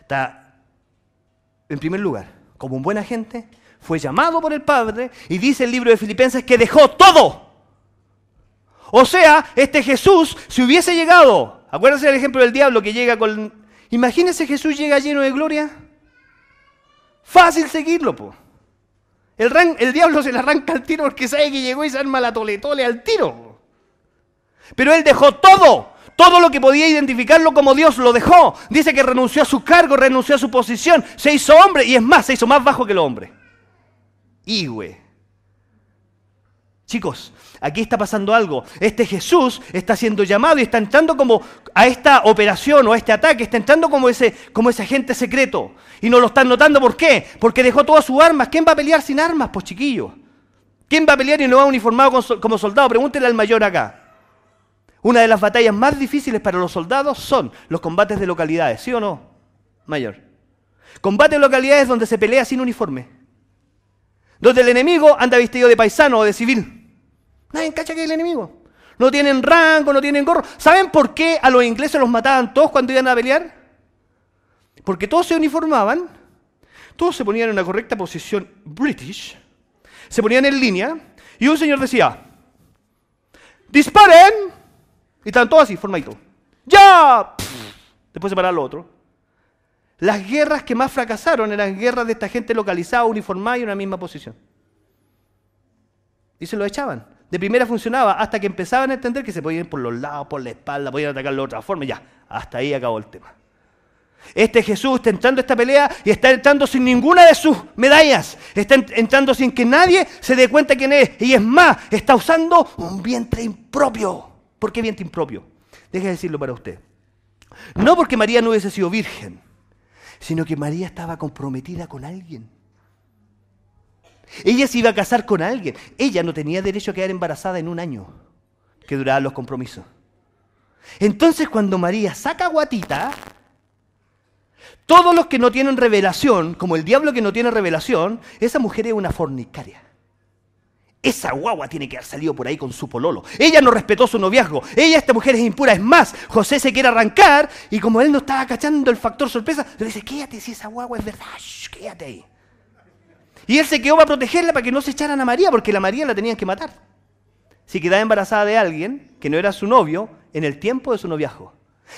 Está, en primer lugar, como un buen agente, fue llamado por el Padre y dice el libro de Filipenses que dejó todo. O sea, este Jesús, si hubiese llegado, acuérdense el ejemplo del diablo que llega con... Imagínense Jesús llega lleno de gloria. Fácil seguirlo, pues. El, diablo se le arranca al tiro porque sabe que llegó y se arma la toletole al tiro. Pero él dejó todo, todo lo que podía identificarlo como Dios lo dejó. Dice que renunció a su cargo, renunció a su posición, se hizo hombre y es más, se hizo más bajo que el hombre. Y Chicos, aquí está pasando algo. Este Jesús está siendo llamado y está entrando como a esta operación o a este ataque, está entrando como ese, como ese agente secreto. Y no lo están notando, ¿por qué? Porque dejó todas sus armas. ¿Quién va a pelear sin armas, pues chiquillos? ¿Quién va a pelear y no va uniformado como soldado? Pregúntele al mayor acá. Una de las batallas más difíciles para los soldados son los combates de localidades, ¿sí o no, mayor? Combate de localidades donde se pelea sin uniforme. Donde el enemigo anda vestido de paisano o de civil. Nadie cacha que es el enemigo. No tienen rango, no tienen gorro. ¿Saben por qué a los ingleses los mataban todos cuando iban a pelear? Porque todos se uniformaban, todos se ponían en una correcta posición british, se ponían en línea, y un señor decía, disparen, y estaban todos así, formadito. ¡Ya! Después se paraba el otro. Las guerras que más fracasaron eran guerras de esta gente localizada, uniformada y en una misma posición. Y se lo echaban. De primera funcionaba hasta que empezaban a entender que se podían ir por los lados, por la espalda, podían atacarlo de otra forma. ya, hasta ahí acabó el tema. Este Jesús está entrando a esta pelea y está entrando sin ninguna de sus medallas. Está entrando sin que nadie se dé cuenta quién es. Y es más, está usando un vientre impropio. ¿Por qué vientre impropio? Deje de decirlo para usted. No porque María no hubiese sido virgen sino que María estaba comprometida con alguien. Ella se iba a casar con alguien. Ella no tenía derecho a quedar embarazada en un año que duraban los compromisos. Entonces cuando María saca guatita, todos los que no tienen revelación, como el diablo que no tiene revelación, esa mujer es una fornicaria. Esa guagua tiene que haber salido por ahí con su pololo. Ella no respetó su noviazgo. Ella, esta mujer es impura. Es más, José se quiere arrancar y como él no estaba cachando el factor sorpresa, le dice, quédate si esa guagua es verdad, quédate ahí. Y él se quedó para protegerla para que no se echaran a María, porque la María la tenían que matar. Si quedaba embarazada de alguien que no era su novio en el tiempo de su noviazgo.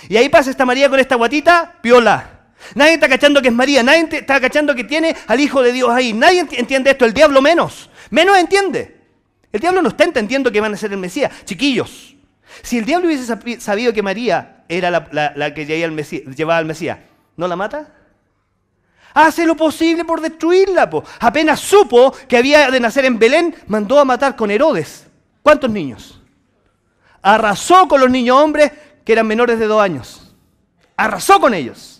Y ahí pasa esta María con esta guatita, piola. Nadie está cachando que es María, nadie está cachando que tiene al Hijo de Dios ahí, nadie entiende esto, el diablo menos. Menos entiende. El diablo no está entendiendo que van a nacer el Mesías. Chiquillos, si el diablo hubiese sabido que María era la, que llevaba al, Mesías, ¿no la mata? Hace lo posible por destruirla. Apenas supo que había de nacer en Belén, mandó a matar con Herodes. ¿Cuántos niños? Arrasó con los niños hombres que eran menores de dos años. Arrasó con ellos.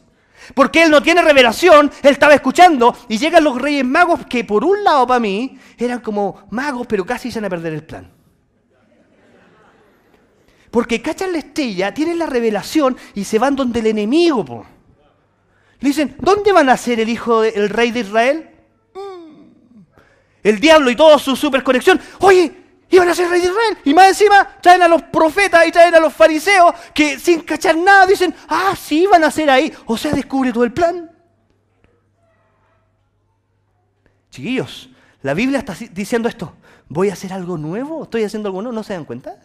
Porque él no tiene revelación, él estaba escuchando y llegan los reyes magos que por un lado para mí eran como magos, pero casi se van a perder el plan. Porque cachan la estrella, tienen la revelación y se van donde el enemigo. Le dicen, ¿dónde van a ser el hijo del rey de Israel? Mm. El diablo y toda su superconexión. Oye, iban a ser rey de Israel. Y más encima traen a los profetas y traen a los fariseos que sin cachar nada dicen, ah, sí, van a ser ahí. O sea, descubre todo el plan. Chiquillos, la Biblia está diciendo esto. ¿Voy a hacer algo nuevo? ¿Estoy haciendo algo nuevo? ¿No se dan cuenta?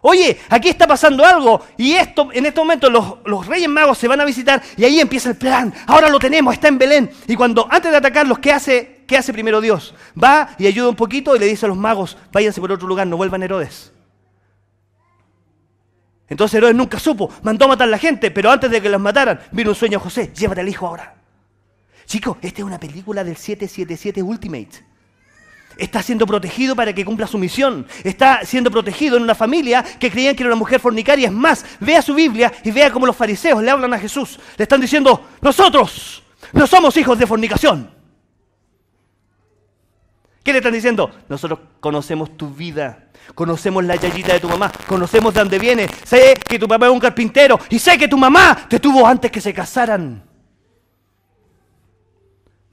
Oye, aquí está pasando algo y esto, en este momento los, los, reyes magos se van a visitar y ahí empieza el plan. Ahora lo tenemos, está en Belén. Y cuando antes de atacarlos, ¿qué hace ¿qué hace primero Dios? Va y ayuda un poquito y le dice a los magos, váyanse por otro lugar, no vuelvan Herodes. Entonces Herodes nunca supo, mandó a matar a la gente, pero antes de que los mataran, vino un sueño a José, llévate al hijo ahora. Chicos, esta es una película del 777 Ultimate. Está siendo protegido para que cumpla su misión. Está siendo protegido en una familia que creían que era una mujer fornicaria. Es más, vea su Biblia y vea cómo los fariseos le hablan a Jesús. Le están diciendo, nosotros no somos hijos de fornicación. ¿Qué le están diciendo? Nosotros conocemos tu vida, conocemos la yayita de tu mamá, conocemos de dónde viene, sé que tu papá es un carpintero y sé que tu mamá te tuvo antes que se casaran.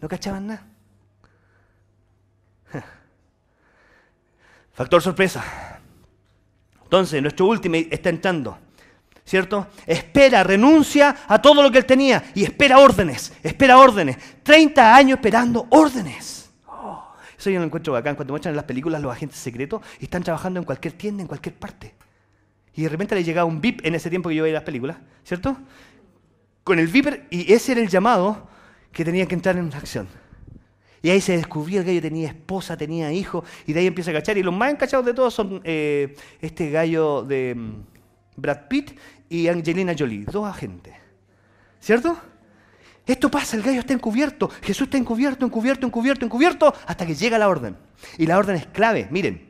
No cachaban nada. Factor sorpresa. Entonces, nuestro último está entrando. ¿Cierto? Espera, renuncia a todo lo que él tenía y espera órdenes, espera órdenes. 30 años esperando órdenes. Eso yo lo encuentro bacán. Cuando muestran en las películas los agentes secretos y están trabajando en cualquier tienda, en cualquier parte. Y de repente le llegaba un VIP en ese tiempo que yo veía las películas, ¿cierto? Con el viper y ese era el llamado que tenía que entrar en una acción. Y ahí se descubrió el gallo tenía esposa, tenía hijo, y de ahí empieza a cachar. Y los más encachados de todos son eh, este gallo de mm, Brad Pitt y Angelina Jolie, dos agentes. ¿Cierto? Esto pasa, el gallo está encubierto, Jesús está encubierto, encubierto, encubierto, encubierto, hasta que llega la orden. Y la orden es clave, miren.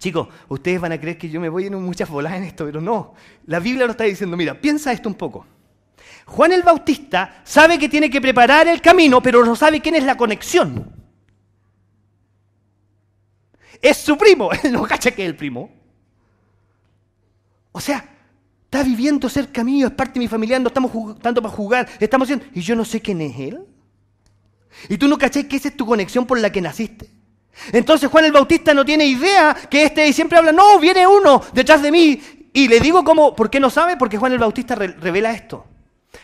Chicos, ustedes van a creer que yo me voy en muchas bolas en esto, pero no. La Biblia lo está diciendo, mira, piensa esto un poco. Juan el Bautista sabe que tiene que preparar el camino, pero no sabe quién es la conexión. Es su primo, él no cacha que es el primo. O sea, está viviendo cerca mío, es parte de mi familia, no estamos tanto para jugar, estamos haciendo, y yo no sé quién es él. Y tú no caché que esa es tu conexión por la que naciste. Entonces Juan el Bautista no tiene idea que este y siempre habla, no, viene uno detrás de mí. Y le digo cómo, ¿por qué no sabe? Porque Juan el Bautista revela esto.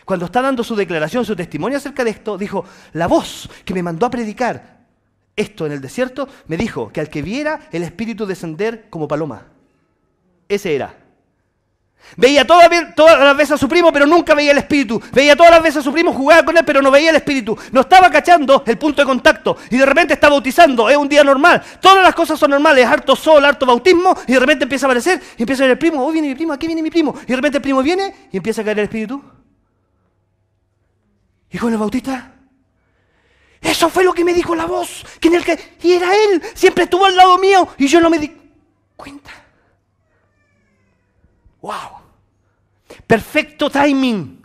Cuando está dando su declaración, su testimonio acerca de esto, dijo, la voz que me mandó a predicar esto en el desierto, me dijo que al que viera el espíritu descender como paloma. Ese era. Veía todas las veces a su primo, pero nunca veía el espíritu. Veía todas las veces a su primo jugaba con él, pero no veía el espíritu. No estaba cachando el punto de contacto. Y de repente está bautizando. Es un día normal. Todas las cosas son normales. Harto sol, harto bautismo. Y de repente empieza a aparecer. Y empieza a ver el primo. Oh, viene mi primo. Aquí viene mi primo. Y de repente el primo viene y empieza a caer el espíritu. Y con el bautista. Eso fue lo que me dijo la voz. Que Y era él. Siempre estuvo al lado mío. Y yo no me di cuenta. ¡Wow! Perfecto timing.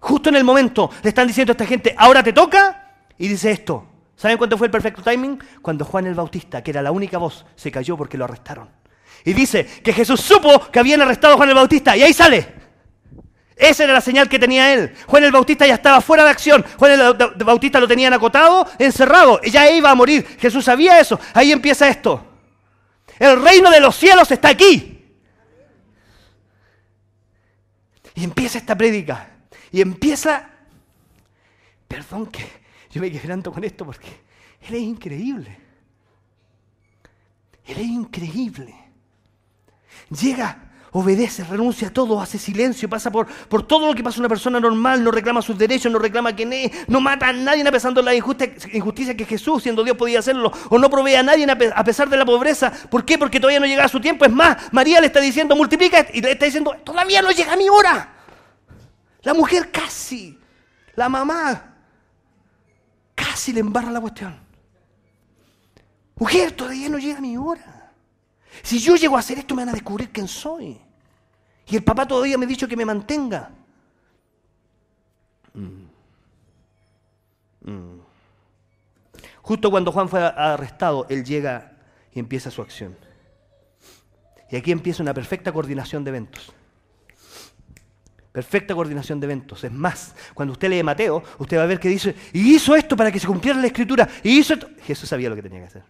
Justo en el momento le están diciendo a esta gente, ahora te toca. Y dice esto. ¿Saben cuándo fue el perfecto timing? Cuando Juan el Bautista, que era la única voz, se cayó porque lo arrestaron. Y dice que Jesús supo que habían arrestado a Juan el Bautista. Y ahí sale. Esa era la señal que tenía él. Juan el Bautista ya estaba fuera de acción. Juan el Bautista lo tenían acotado, encerrado. Y ya iba a morir. Jesús sabía eso. Ahí empieza esto. El reino de los cielos está aquí. Y empieza esta prédica. Y empieza... Perdón que yo me tanto con esto porque Él es increíble. Él es increíble. Llega obedece, renuncia a todo, hace silencio, pasa por, por todo lo que pasa una persona normal, no reclama sus derechos, no reclama que es, no mata a nadie a pesar de la injusticia, que Jesús, siendo Dios, podía hacerlo, o no provee a nadie a pesar de la pobreza. ¿Por qué? Porque todavía no llega a su tiempo. Es más, María le está diciendo, multiplica, y le está diciendo, todavía no llega mi hora. La mujer casi, la mamá, casi le embarra la cuestión. Mujer, todavía no llega mi hora. Si yo llego a hacer esto, me van a descubrir quién soy. Y el papá todavía me ha dicho que me mantenga. Mm. Mm. Justo cuando Juan fue arrestado, él llega y empieza su acción. Y aquí empieza una perfecta coordinación de eventos. Perfecta coordinación de eventos. Es más, cuando usted lee Mateo, usted va a ver que dice, y hizo esto para que se cumpliera la escritura, y hizo esto. Jesús sabía lo que tenía que hacer.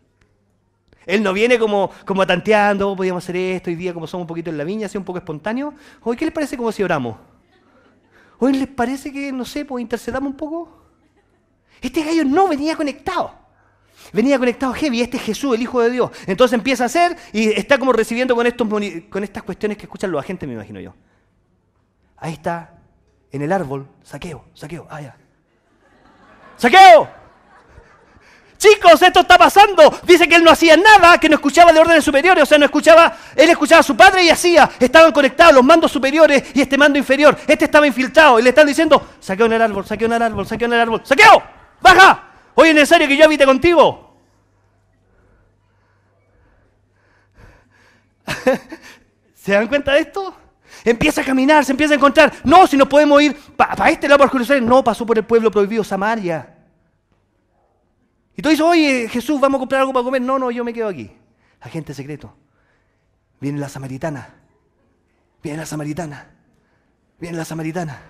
Él no viene como, como tanteando, oh, podíamos hacer esto hoy día, como somos un poquito en la viña, así un poco espontáneo. Hoy, ¿qué les parece como si oramos? Hoy les parece que, no sé, pues intercedamos un poco. Este gallo no venía conectado. Venía conectado heavy, este es Jesús, el Hijo de Dios. Entonces empieza a hacer y está como recibiendo con, estos, con estas cuestiones que escuchan los agentes, me imagino yo. Ahí está, en el árbol, saqueo, saqueo, ah, ¡Saqueo! chicos, esto está pasando. Dice que él no hacía nada, que no escuchaba de órdenes superiores, o sea, no escuchaba, él escuchaba a su padre y hacía. Estaban conectados los mandos superiores y este mando inferior. Este estaba infiltrado y le están diciendo, saqueo en el árbol, saqueo en el árbol, saqueo en el árbol, saqueo, baja. Hoy es necesario que yo habite contigo. ¿Se dan cuenta de esto? Empieza a caminar, se empieza a encontrar. No, si nos podemos ir para este lado por Jerusalén. No, pasó por el pueblo prohibido, Samaria. Y tú dices, oye, Jesús, vamos a comprar algo para comer. No, no, yo me quedo aquí. Agente secreto. Viene la samaritana. Viene la samaritana. Viene la samaritana.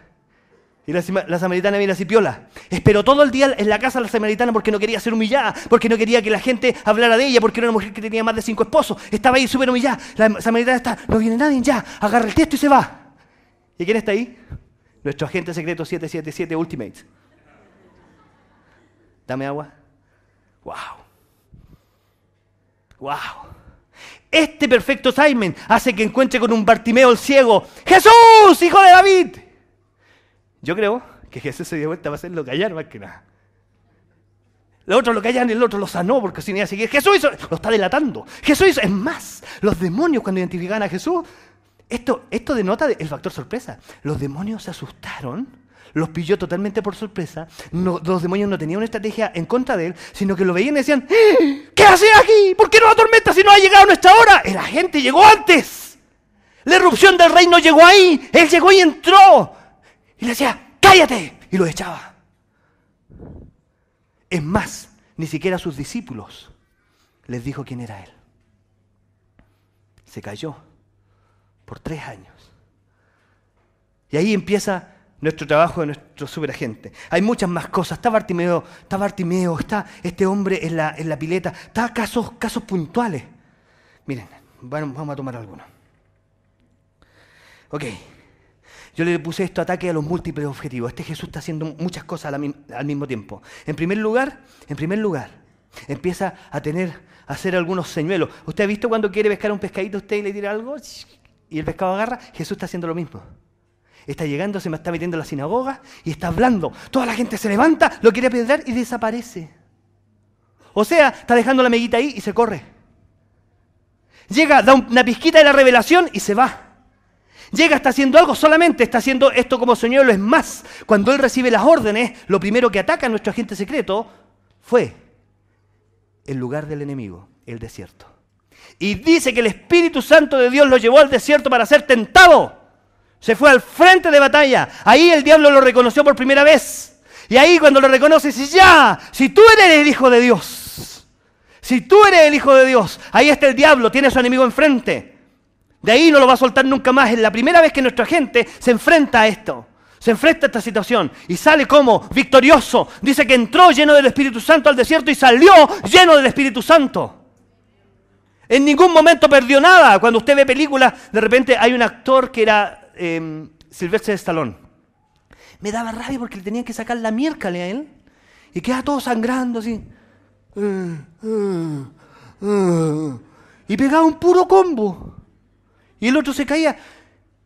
Y la, samaritana viene así piola. Esperó todo el día en la casa de la samaritana porque no quería ser humillada, porque no quería que la gente hablara de ella, porque era una mujer que tenía más de cinco esposos. Estaba ahí súper humillada. La samaritana está, no viene nadie ya, agarra el texto y se va. ¿Y quién está ahí? Nuestro agente secreto 777 Ultimate. Dame agua. Wow. Wow. Este perfecto Simon hace que encuentre con un Bartimeo el ciego, Jesús, hijo de David. Yo creo que Jesús se dio vuelta para hacerlo callar más que nada. El otro lo callan, el otro lo sanó, porque sin no iba a seguir. Jesús lo está delatando. Jesús es más, los demonios cuando identifican a Jesús, esto, esto denota el factor sorpresa. Los demonios se asustaron los pilló totalmente por sorpresa. los demonios no tenían una estrategia en contra de él, sino que lo veían y decían, ¡Eh! ¿qué hace aquí? ¿Por qué la atormenta si no ha llegado nuestra hora? la gente llegó antes. La erupción del rey no llegó ahí. Él llegó y entró. Y le decía, cállate. Y lo echaba. Es más, ni siquiera a sus discípulos les dijo quién era él. Se cayó por tres años. Y ahí empieza nuestro trabajo de nuestro superagente. Hay muchas más cosas. Está Bartimeo, está Bartimeo, está este hombre en la, pileta, está casos, casos puntuales. Miren, vamos a tomar algunos. Ok, yo le puse esto ataque a los múltiples objetivos. Este Jesús está haciendo muchas cosas al, mismo tiempo. En primer lugar, en primer lugar, empieza a tener, hacer algunos señuelos. ¿Usted ha visto cuando quiere pescar un pescadito usted y le tira algo y el pescado agarra? Jesús está haciendo lo mismo. Está llegando, se me está metiendo a la sinagoga y está hablando. Toda la gente se levanta, lo quiere apedrear y desaparece. O sea, está dejando la amiguita ahí y se corre. Llega, da una pizquita de la revelación y se va. Llega, está haciendo algo, solamente está haciendo esto como lo Es más, cuando él recibe las órdenes, lo primero que ataca a nuestro agente secreto fue el lugar del enemigo, el desierto. Y dice que el Espíritu Santo de Dios lo llevó al desierto para ser tentado. Se fue al frente de batalla. Ahí el diablo lo reconoció por primera vez. Y ahí cuando lo reconoce, dice, ya, si tú eres el Hijo de Dios, si tú eres el Hijo de Dios, ahí está el diablo, tiene a su enemigo enfrente. De ahí no lo va a soltar nunca más. Es la primera vez que nuestra gente se enfrenta a esto. Se enfrenta a esta situación y sale como victorioso. Dice que entró lleno del Espíritu Santo al desierto y salió lleno del Espíritu Santo. En ningún momento perdió nada. Cuando usted ve películas, de repente hay un actor que era eh, em, Silvestre Estalón Me daba rabia porque le tenían que sacar la miércale a él y quedaba todo sangrando así. Y pegaba un puro combo. Y el otro se caía.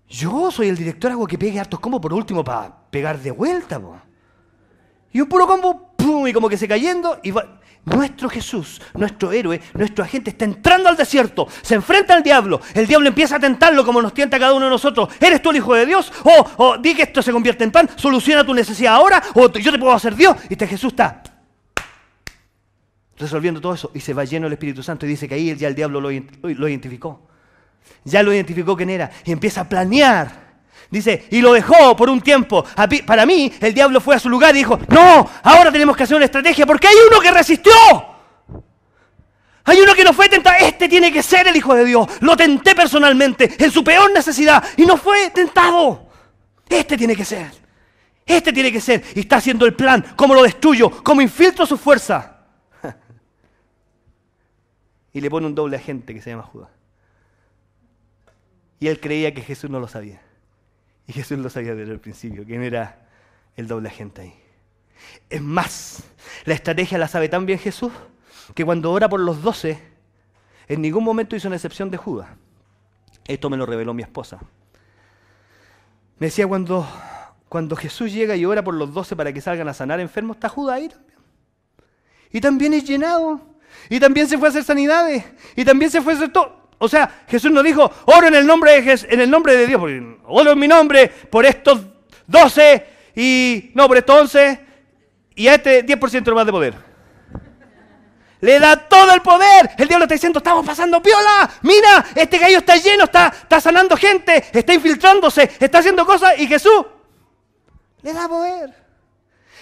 Yo soy el director, hago que pegue hartos combos por último para pegar de vuelta. Y un puro combo, Y como que se cayendo y va nuestro Jesús, nuestro héroe, nuestro agente está entrando al desierto, se enfrenta al diablo, el diablo empieza a tentarlo como nos tienta cada uno de nosotros. ¿Eres tú el Hijo de Dios? O oh, di que esto se convierte en pan, soluciona tu necesidad ahora, o yo te puedo hacer Dios. Y este Jesús está resolviendo todo eso y se va lleno el Espíritu Santo y dice que ahí ya el diablo lo identificó. Ya lo identificó quién era y empieza a planear Dice, y lo dejó por un tiempo. Para mí, el diablo fue a su lugar y dijo, no, ahora tenemos que hacer una estrategia porque hay uno que resistió. Hay uno que no fue tentado. Este tiene que ser el Hijo de Dios. Lo tenté personalmente en su peor necesidad y no fue tentado. Este tiene que ser. Este tiene que ser. Y está haciendo el plan. como lo destruyo? como infiltro su fuerza? y le pone un doble agente que se llama Judas. Y él creía que Jesús no lo sabía. Y Jesús lo sabía desde el principio, quién era el doble agente ahí. Es más, la estrategia la sabe tan bien Jesús que cuando ora por los doce, en ningún momento hizo una excepción de Judas. Esto me lo reveló mi esposa. Me decía, cuando, cuando Jesús llega y ora por los doce para que salgan a sanar enfermos, está Judas ahí también. Y también es llenado. Y también se fue a hacer sanidades. Y también se fue a hacer todo. O sea, Jesús nos dijo, oro en el nombre de, en el nombre de Dios, oro en mi nombre por estos 12 y, no, por estos 11 y a este 10% más de poder. Le da todo el poder. El diablo está diciendo, estamos pasando piola. Mira, este gallo está lleno, está, está sanando gente, está infiltrándose, está haciendo cosas y Jesús le da poder.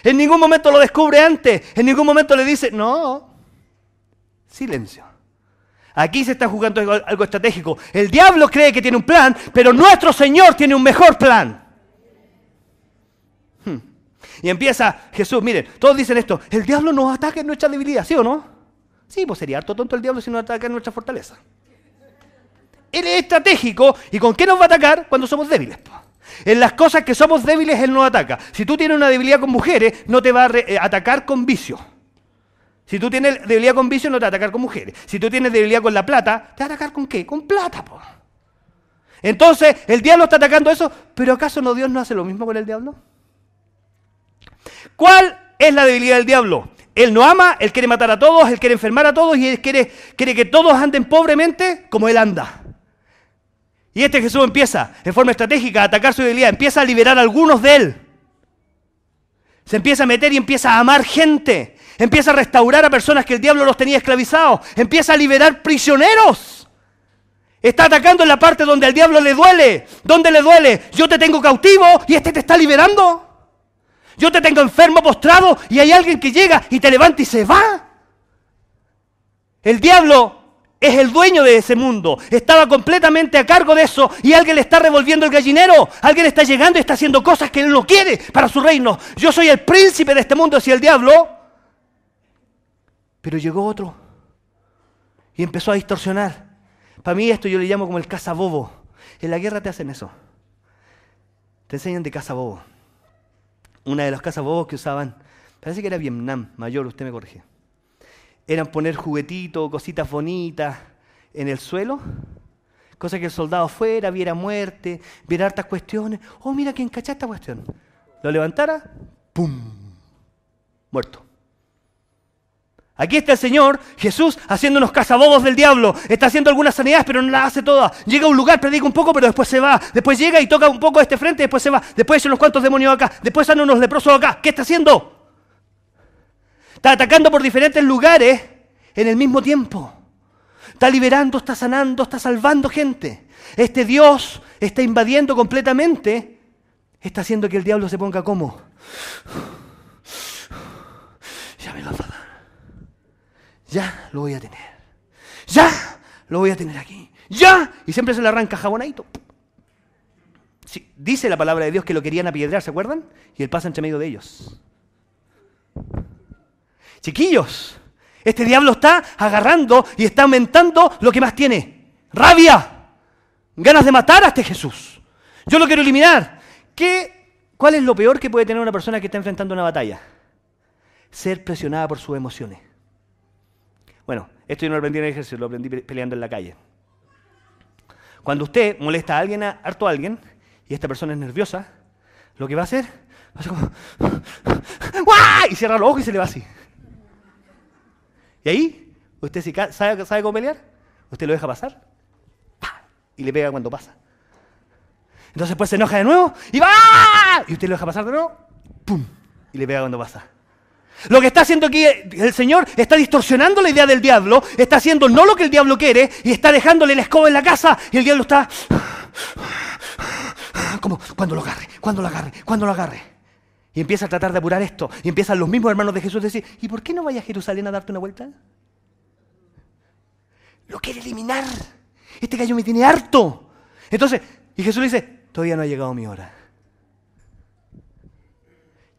En ningún momento lo descubre antes, en ningún momento le dice, no, silencio. Aquí se está jugando algo, estratégico. El diablo cree que tiene un plan, pero nuestro Señor tiene un mejor plan. Hmm. Y empieza Jesús, miren, todos dicen esto, el diablo nos ataca en nuestra debilidad, ¿sí o no? Sí, pues sería harto tonto el diablo si no ataca en nuestra fortaleza. Él es estratégico y con qué nos va a atacar cuando somos débiles. En las cosas que somos débiles, Él nos ataca. Si tú tienes una debilidad con mujeres, no te va a eh, atacar con vicio si tú tienes debilidad con vicio, no te va a atacar con mujeres. Si tú tienes debilidad con la plata, te va a atacar con qué? Con plata, po. Entonces, el diablo está atacando eso, pero ¿acaso no Dios no hace lo mismo con el diablo? ¿Cuál es la debilidad del diablo? Él no ama, él quiere matar a todos, él quiere enfermar a todos y él quiere, quiere que todos anden pobremente como él anda. Y este Jesús empieza, en forma estratégica, a atacar su debilidad, empieza a liberar a algunos de él. Se empieza a meter y empieza a amar gente. Empieza a restaurar a personas que el diablo los tenía esclavizados. Empieza a liberar prisioneros. Está atacando en la parte donde al diablo le duele. ¿Dónde le duele? Yo te tengo cautivo y este te está liberando. Yo te tengo enfermo, postrado y hay alguien que llega y te levanta y se va. El diablo es el dueño de ese mundo. Estaba completamente a cargo de eso y alguien le está revolviendo el gallinero. Alguien está llegando y está haciendo cosas que él no quiere para su reino. Yo soy el príncipe de este mundo, decía el diablo. Pero llegó otro y empezó a distorsionar. Para mí esto yo le llamo como el cazabobo. En la guerra te hacen eso. Te enseñan de bobo. Una de las bobos que usaban, parece que era Vietnam, mayor, usted me corrige. Eran poner juguetitos, cositas bonitas en el suelo, cosa que el soldado fuera, viera muerte, viera hartas cuestiones. Oh, mira quién cachó esta cuestión. Lo levantara, ¡pum! Muerto. Aquí está el Señor Jesús haciendo unos cazabobos del diablo. Está haciendo algunas sanidades, pero no las hace todas. Llega a un lugar, predica un poco, pero después se va. Después llega y toca un poco este frente, después se va. Después echa unos cuantos demonios acá. Después salen unos leprosos acá. ¿Qué está haciendo? Está atacando por diferentes lugares en el mismo tiempo. Está liberando, está sanando, está salvando gente. Este Dios está invadiendo completamente. Está haciendo que el diablo se ponga como. Ya me lo ya lo voy a tener. Ya lo voy a tener aquí. Ya. Y siempre se le arranca jabonadito. dice la palabra de Dios que lo querían apiedrar, ¿se acuerdan? Y él pasa entre medio de ellos. Chiquillos, este diablo está agarrando y está aumentando lo que más tiene. Rabia. Ganas de matar a este Jesús. Yo lo quiero eliminar. ¿Qué, ¿Cuál es lo peor que puede tener una persona que está enfrentando una batalla? Ser presionada por sus emociones. Bueno, esto yo no lo aprendí en el ejército, lo aprendí peleando en la calle. Cuando usted molesta a alguien, a, harto a alguien, y esta persona es nerviosa, lo que va a hacer, va a hacer como, ¡Guau! y cierra los ojos y se le va así. Y ahí, usted si sabe, sabe cómo pelear, usted lo deja pasar, y le pega cuando pasa. Entonces pues se enoja de nuevo y va, y usted lo deja pasar de nuevo, ¡pum! y le pega cuando pasa. Lo que está haciendo aquí eh, el Señor está distorsionando la idea del diablo, está haciendo no lo que el diablo quiere y está dejándole la escoba en la casa y el diablo está como cuando lo agarre, cuando lo agarre, cuando lo agarre. Y empieza a tratar de apurar esto y empiezan los mismos hermanos de Jesús a decir, ¿y por qué no vaya a Jerusalén a darte una vuelta? Lo quiere eliminar. Este gallo me tiene harto. Entonces, y Jesús le dice, todavía no ha llegado mi hora.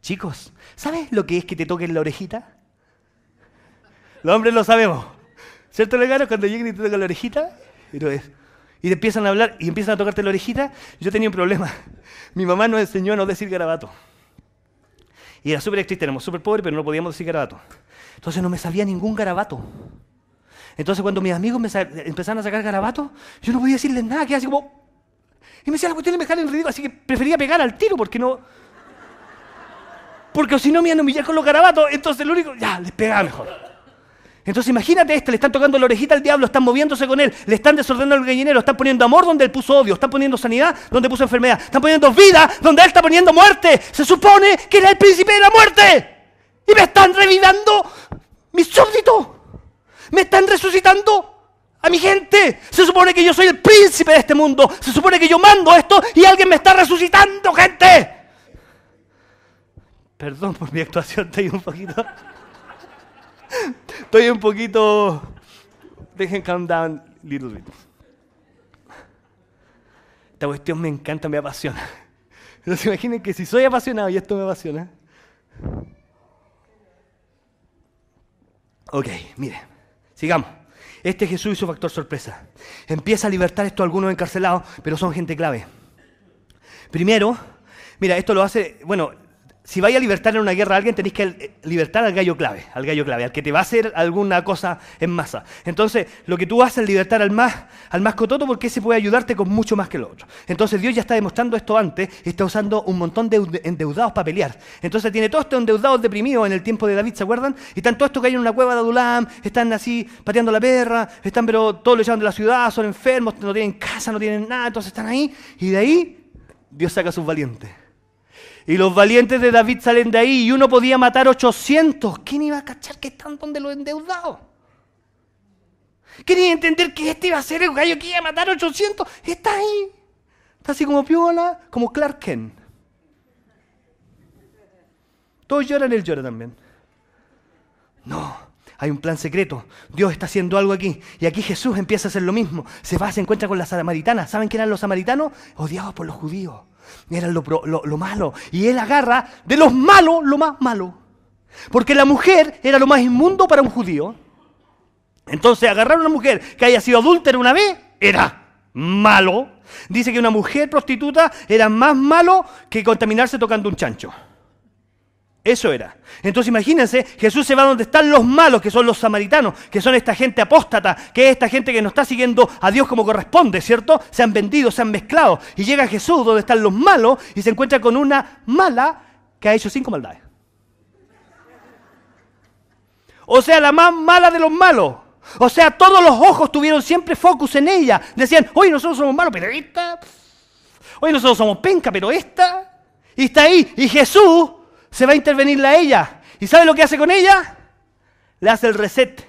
Chicos, ¿sabes lo que es que te toquen la orejita? Los hombres lo sabemos. ¿Cierto, Legano? Cuando llegan y te tocan la orejita, y, y empiezan a hablar y empiezan a tocarte la orejita, yo tenía un problema. Mi mamá nos enseñó a no decir garabato. Y era súper triste, éramos súper pobres, pero no podíamos decir garabato. Entonces no me sabía ningún garabato. Entonces cuando mis amigos me empezaron a sacar garabato, yo no podía decirles nada, que así como... Y me decían, la cuestión me dejar en ridículo, así que prefería pegar al tiro porque no, porque si no me iban a con los garabatos, entonces lo único, ya, les pega mejor. Entonces imagínate este, le están tocando la orejita al diablo, están moviéndose con él, le están desordenando el gallinero, están poniendo amor donde él puso odio, están poniendo sanidad donde puso enfermedad, están poniendo vida donde él está poniendo muerte. Se supone que era el príncipe de la muerte. Y me están reviviendo mis súbditos. Me están resucitando a mi gente. Se supone que yo soy el príncipe de este mundo. Se supone que yo mando esto y alguien me está resucitando, gente. Perdón por mi actuación, estoy un poquito. estoy un poquito. Dejen calm down little bit. Esta cuestión me encanta, me apasiona. No se imaginen que si soy apasionado y esto me apasiona. Ok, mire, sigamos. Este Jesús y su factor sorpresa. Empieza a libertar esto a algunos encarcelados, pero son gente clave. Primero, mira, esto lo hace, bueno, si vais a libertar en una guerra a alguien, tenéis que eh, libertar al gallo clave, al gallo clave, al que te va a hacer alguna cosa en masa. Entonces, lo que tú haces es libertar al más, al más cototo porque ese puede ayudarte con mucho más que el otro. Entonces, Dios ya está demostrando esto antes, está usando un montón de endeudados para pelear. Entonces, tiene todos estos endeudados deprimidos en el tiempo de David, ¿se acuerdan? Y están todos estos que hay en una cueva de Adulam, están así pateando la perra, están pero todos lo echaron de la ciudad, son enfermos, no tienen casa, no tienen nada, entonces están ahí y de ahí Dios saca a sus valientes. Y los valientes de David salen de ahí y uno podía matar 800. ¿Quién iba a cachar que están donde los endeudados? ¿Quién iba a entender que este iba a ser el gallo que iba a matar 800? Está ahí. Está así como piola, como Clarken. Kent. Todos lloran, él llora también. No, hay un plan secreto. Dios está haciendo algo aquí. Y aquí Jesús empieza a hacer lo mismo. Se va, se encuentra con las samaritanas. ¿Saben quién eran los samaritanos? Odiados por los judíos era lo, malo. Y él agarra de los malos lo más malo. Porque la mujer era lo más inmundo para un judío. Entonces agarrar a una mujer que haya sido adúltera una vez era malo. Dice que una mujer prostituta era más malo que contaminarse tocando un chancho. Eso era. Entonces imagínense, Jesús se va donde están los malos, que son los samaritanos, que son esta gente apóstata, que es esta gente que no está siguiendo a Dios como corresponde, ¿cierto? Se han vendido, se han mezclado. Y llega Jesús donde están los malos y se encuentra con una mala que ha hecho cinco maldades. O sea, la más mala de los malos. O sea, todos los ojos tuvieron siempre focus en ella. Decían, oye, nosotros somos malos, pero esta. Oye, nosotros somos penca, pero esta. Y está ahí. Y Jesús se va a intervenir la ella. ¿Y sabe lo que hace con ella? Le hace el reset.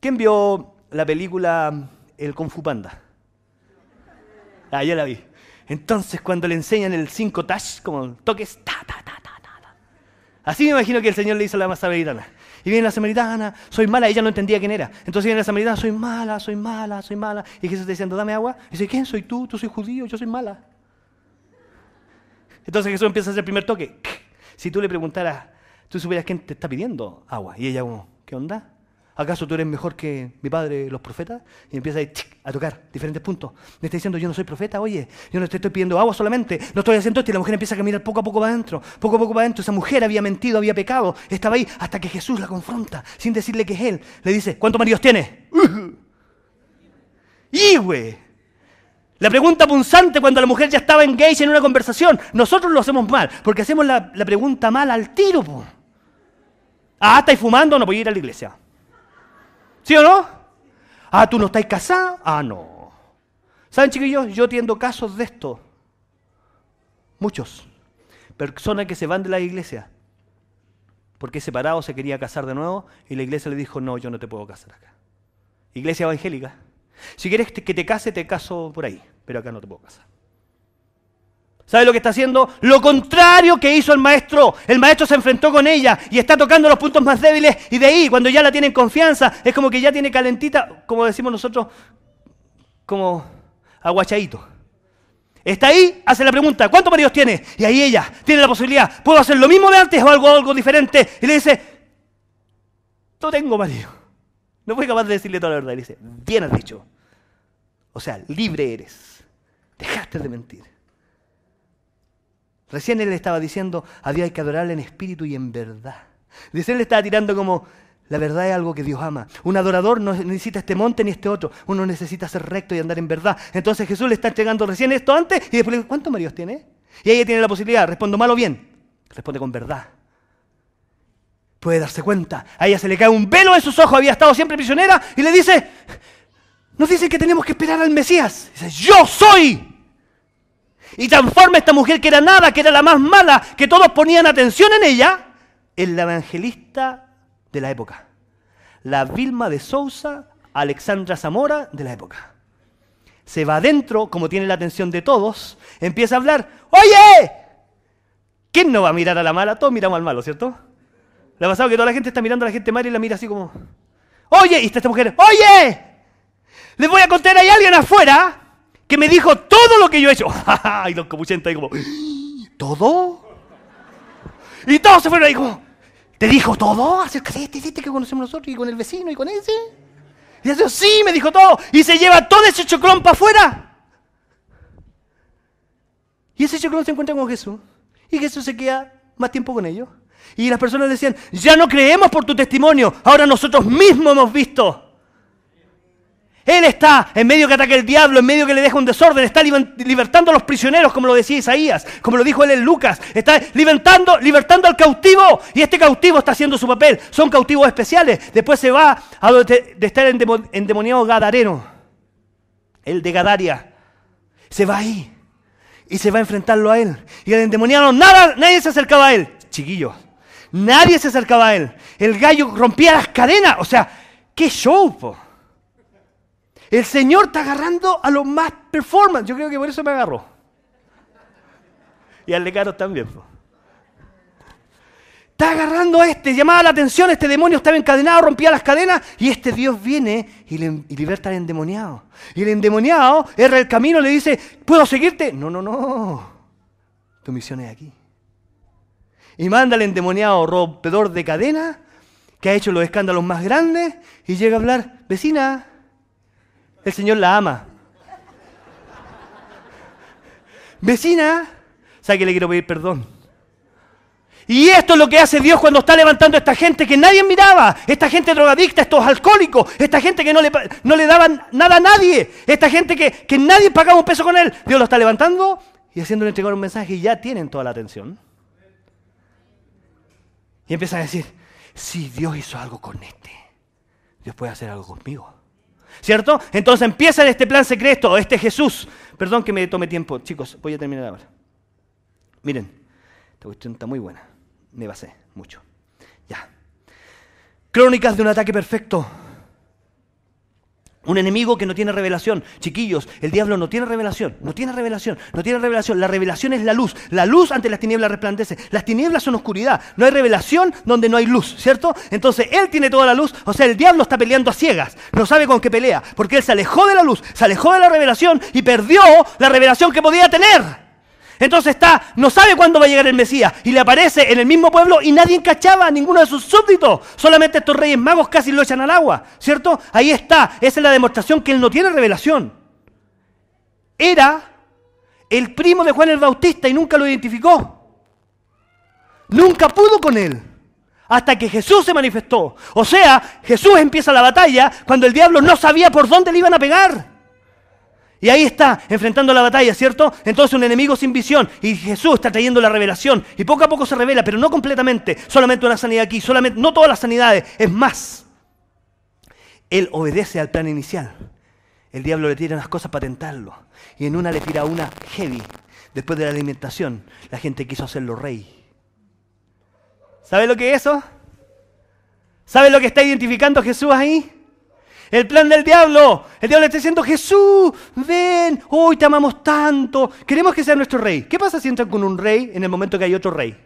¿Quién vio la película mm, El Kung Fu Panda? Ah, ya la vi. Entonces, cuando le enseñan el 5 touch, como toques, ta, Así me imagino que el Señor le hizo a la samaritana. Y viene la samaritana, soy mala, ella no entendía quién era. Entonces viene la samaritana, soy mala, soy mala, soy mala. Y Jesús está diciendo, dame agua. Y dice, ¿quién soy tú? Tú soy judío, yo soy mala. Entonces Jesús empieza a hacer el primer toque. Si tú le preguntaras, tú supieras quién te está pidiendo agua. Y ella como, ¿qué onda? ¿Acaso tú eres mejor que mi padre, los profetas? Y empieza a tocar diferentes puntos. Me está diciendo, yo no soy profeta, oye, yo no te estoy pidiendo agua solamente, no estoy haciendo esto. Y la mujer empieza a caminar poco a poco para adentro, poco a poco para adentro. Esa mujer había mentido, había pecado, estaba ahí hasta que Jesús la confronta, sin decirle que es él. Le dice, ¿cuántos maridos tienes? ¡Y, güey! La pregunta punzante cuando la mujer ya estaba engaged en una conversación. Nosotros lo hacemos mal, porque hacemos la, pregunta mal al tiro. Ah, ¿estáis fumando? No voy a ir a la iglesia. ¿Sí o no? Ah, ¿tú no estás casada? Ah, no. ¿Saben, chiquillos? Yo tiendo casos de esto. Muchos. Personas que se van de la iglesia. Porque separado se quería casar de nuevo y la iglesia le dijo, no, yo no te puedo casar acá. Iglesia evangélica. Si quieres que te case, te caso por ahí, pero acá no te puedo casar. ¿Sabes lo que está haciendo? Lo contrario que hizo el maestro. El maestro se enfrentó con ella y está tocando los puntos más débiles y de ahí, cuando ya la tienen confianza, es como que ya tiene calentita, como decimos nosotros, como aguachadito. Está ahí, hace la pregunta, ¿cuántos maridos tiene? Y ahí ella tiene la posibilidad, ¿puedo hacer lo mismo de antes o algo, algo diferente? Y le dice, no tengo marido. No fue capaz de decirle toda la verdad. dice, bien has dicho. O sea, libre eres. Dejaste de mentir. Recién él le estaba diciendo, a Dios hay que adorarle en espíritu y en verdad. él le estaba tirando como, la verdad es algo que Dios ama. Un adorador no necesita este monte ni este otro. Uno necesita ser recto y andar en verdad. Entonces Jesús le está entregando recién esto antes y después le dice, ¿cuántos maridos tiene? Y ella tiene la posibilidad, respondo mal o bien. Responde con verdad puede darse cuenta. A ella se le cae un velo de sus ojos, había estado siempre prisionera, y le dice, nos dicen que tenemos que esperar al Mesías. Dice, yo soy. Y transforma esta mujer que era nada, que era la más mala, que todos ponían atención en ella, en la evangelista de la época. La Vilma de Sousa, Alexandra Zamora de la época. Se va adentro, como tiene la atención de todos, empieza a hablar, oye, ¿quién no va a mirar a la mala? Todos miramos al malo, ¿cierto? Le ha pasado que toda la gente está mirando a la gente madre y la mira así como, oye, y está esta mujer, oye, les voy a contar, hay alguien afuera que me dijo todo lo que yo he hecho. y los comuchentos ahí como, ¿todo? Y todos se fueron ahí como, ¿te dijo todo acerca que este, este que conocemos nosotros y con el vecino y con ese? Y digo, sí, me dijo todo. Y se lleva todo ese choclón para afuera. Y ese choclón se encuentra con Jesús. Y Jesús se queda más tiempo con ellos. Y las personas decían, ya no creemos por tu testimonio, ahora nosotros mismos hemos visto. Él está en medio que ataque el diablo, en medio que le deja un desorden, está libertando a los prisioneros, como lo decía Isaías, como lo dijo él en Lucas, está libertando, libertando al cautivo y este cautivo está haciendo su papel, son cautivos especiales. Después se va a donde está el endemoniado Gadareno, el de Gadaria, se va ahí y se va a enfrentarlo a él. Y el endemoniado, nada, nadie se acercaba a él, chiquillo Nadie se acercaba a él. El gallo rompía las cadenas. O sea, qué show, po? El Señor está agarrando a los más performance. Yo creo que por eso me agarró. Y al legado también, po. Está agarrando a este, llamaba la atención, este demonio estaba encadenado, rompía las cadenas y este Dios viene y, le, liberta al endemoniado. Y el endemoniado erra el camino, le dice, ¿puedo seguirte? No, no, no, tu misión es aquí y manda al endemoniado rompedor de cadena que ha hecho los escándalos más grandes y llega a hablar, vecina, el Señor la ama. vecina, sabe que le quiero pedir perdón. Y esto es lo que hace Dios cuando está levantando a esta gente que nadie miraba, esta gente drogadicta, estos alcohólicos, esta gente que no le, no le daban nada a nadie, esta gente que nadie pagaba un peso con él. Dios lo está levantando y haciéndole entregar un mensaje y ya tienen toda la atención. Y empieza a decir, si Dios hizo algo con este, Dios puede hacer algo conmigo. ¿Cierto? Entonces empieza este plan secreto, este Jesús. Perdón que me tome tiempo, chicos, voy a terminar ahora. Miren, esta cuestión está muy buena. Me basé mucho. Ya. Crónicas de un ataque perfecto. Un enemigo que no tiene revelación. Chiquillos, el diablo no tiene revelación, no tiene revelación, no tiene revelación. La revelación es la luz. La luz ante las tinieblas resplandece. Las tinieblas son oscuridad. No hay revelación donde no hay luz, ¿cierto? Entonces él tiene toda la luz. O sea, el diablo está peleando a ciegas. No sabe con qué pelea. Porque él se alejó de la luz, se alejó de la revelación y perdió la revelación que podía tener. Entonces está, no sabe cuándo va a llegar el Mesías y le aparece en el mismo pueblo y nadie encachaba a ninguno de sus súbditos. Solamente estos reyes magos casi lo echan al agua, ¿cierto? Ahí está, esa es la demostración que él no tiene revelación. Era el primo de Juan el Bautista y nunca lo identificó. Nunca pudo con él. Hasta que Jesús se manifestó. O sea, Jesús empieza la batalla cuando el diablo no sabía por dónde le iban a pegar. Y ahí está, enfrentando la batalla, ¿cierto? Entonces un enemigo sin visión y Jesús está trayendo la revelación y poco a poco se revela, pero no completamente, solamente una sanidad aquí, solamente no todas las sanidades, es más. Él obedece al plan inicial. El diablo le tira unas cosas para tentarlo y en una le tira una heavy. Después de la alimentación, la gente quiso hacerlo rey. ¿Sabe lo que es eso? ¿Sabe lo que está identificando Jesús ahí? El plan del diablo. El diablo está diciendo, Jesús, ven, hoy te amamos tanto, queremos que sea nuestro rey. ¿Qué pasa si entran con un rey en el momento que hay otro rey?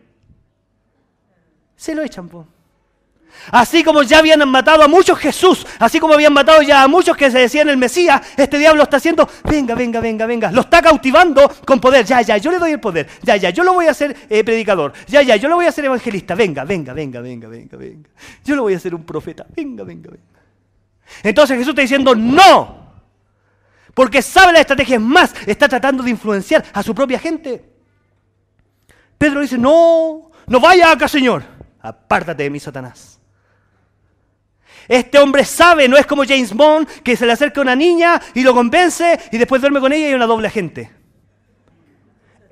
Se lo echan, po. Así como ya habían matado a muchos Jesús, así como habían matado ya a muchos que se decían el Mesías, este diablo está haciendo, venga, venga, venga, venga, lo está cautivando con poder, ya, ya, yo le doy el poder, ya, ya, yo lo voy a hacer eh, predicador, ya, ya, yo lo voy a hacer evangelista, venga, venga, venga, venga, venga, venga, yo lo voy a hacer un profeta, venga, venga, venga. Entonces Jesús está diciendo no. Porque sabe la estrategia, es más, está tratando de influenciar a su propia gente. Pedro dice, no, no vaya acá, Señor. Apártate de mí, Satanás. Este hombre sabe, no es como James Bond, que se le acerca a una niña y lo convence y después duerme con ella y una doble agente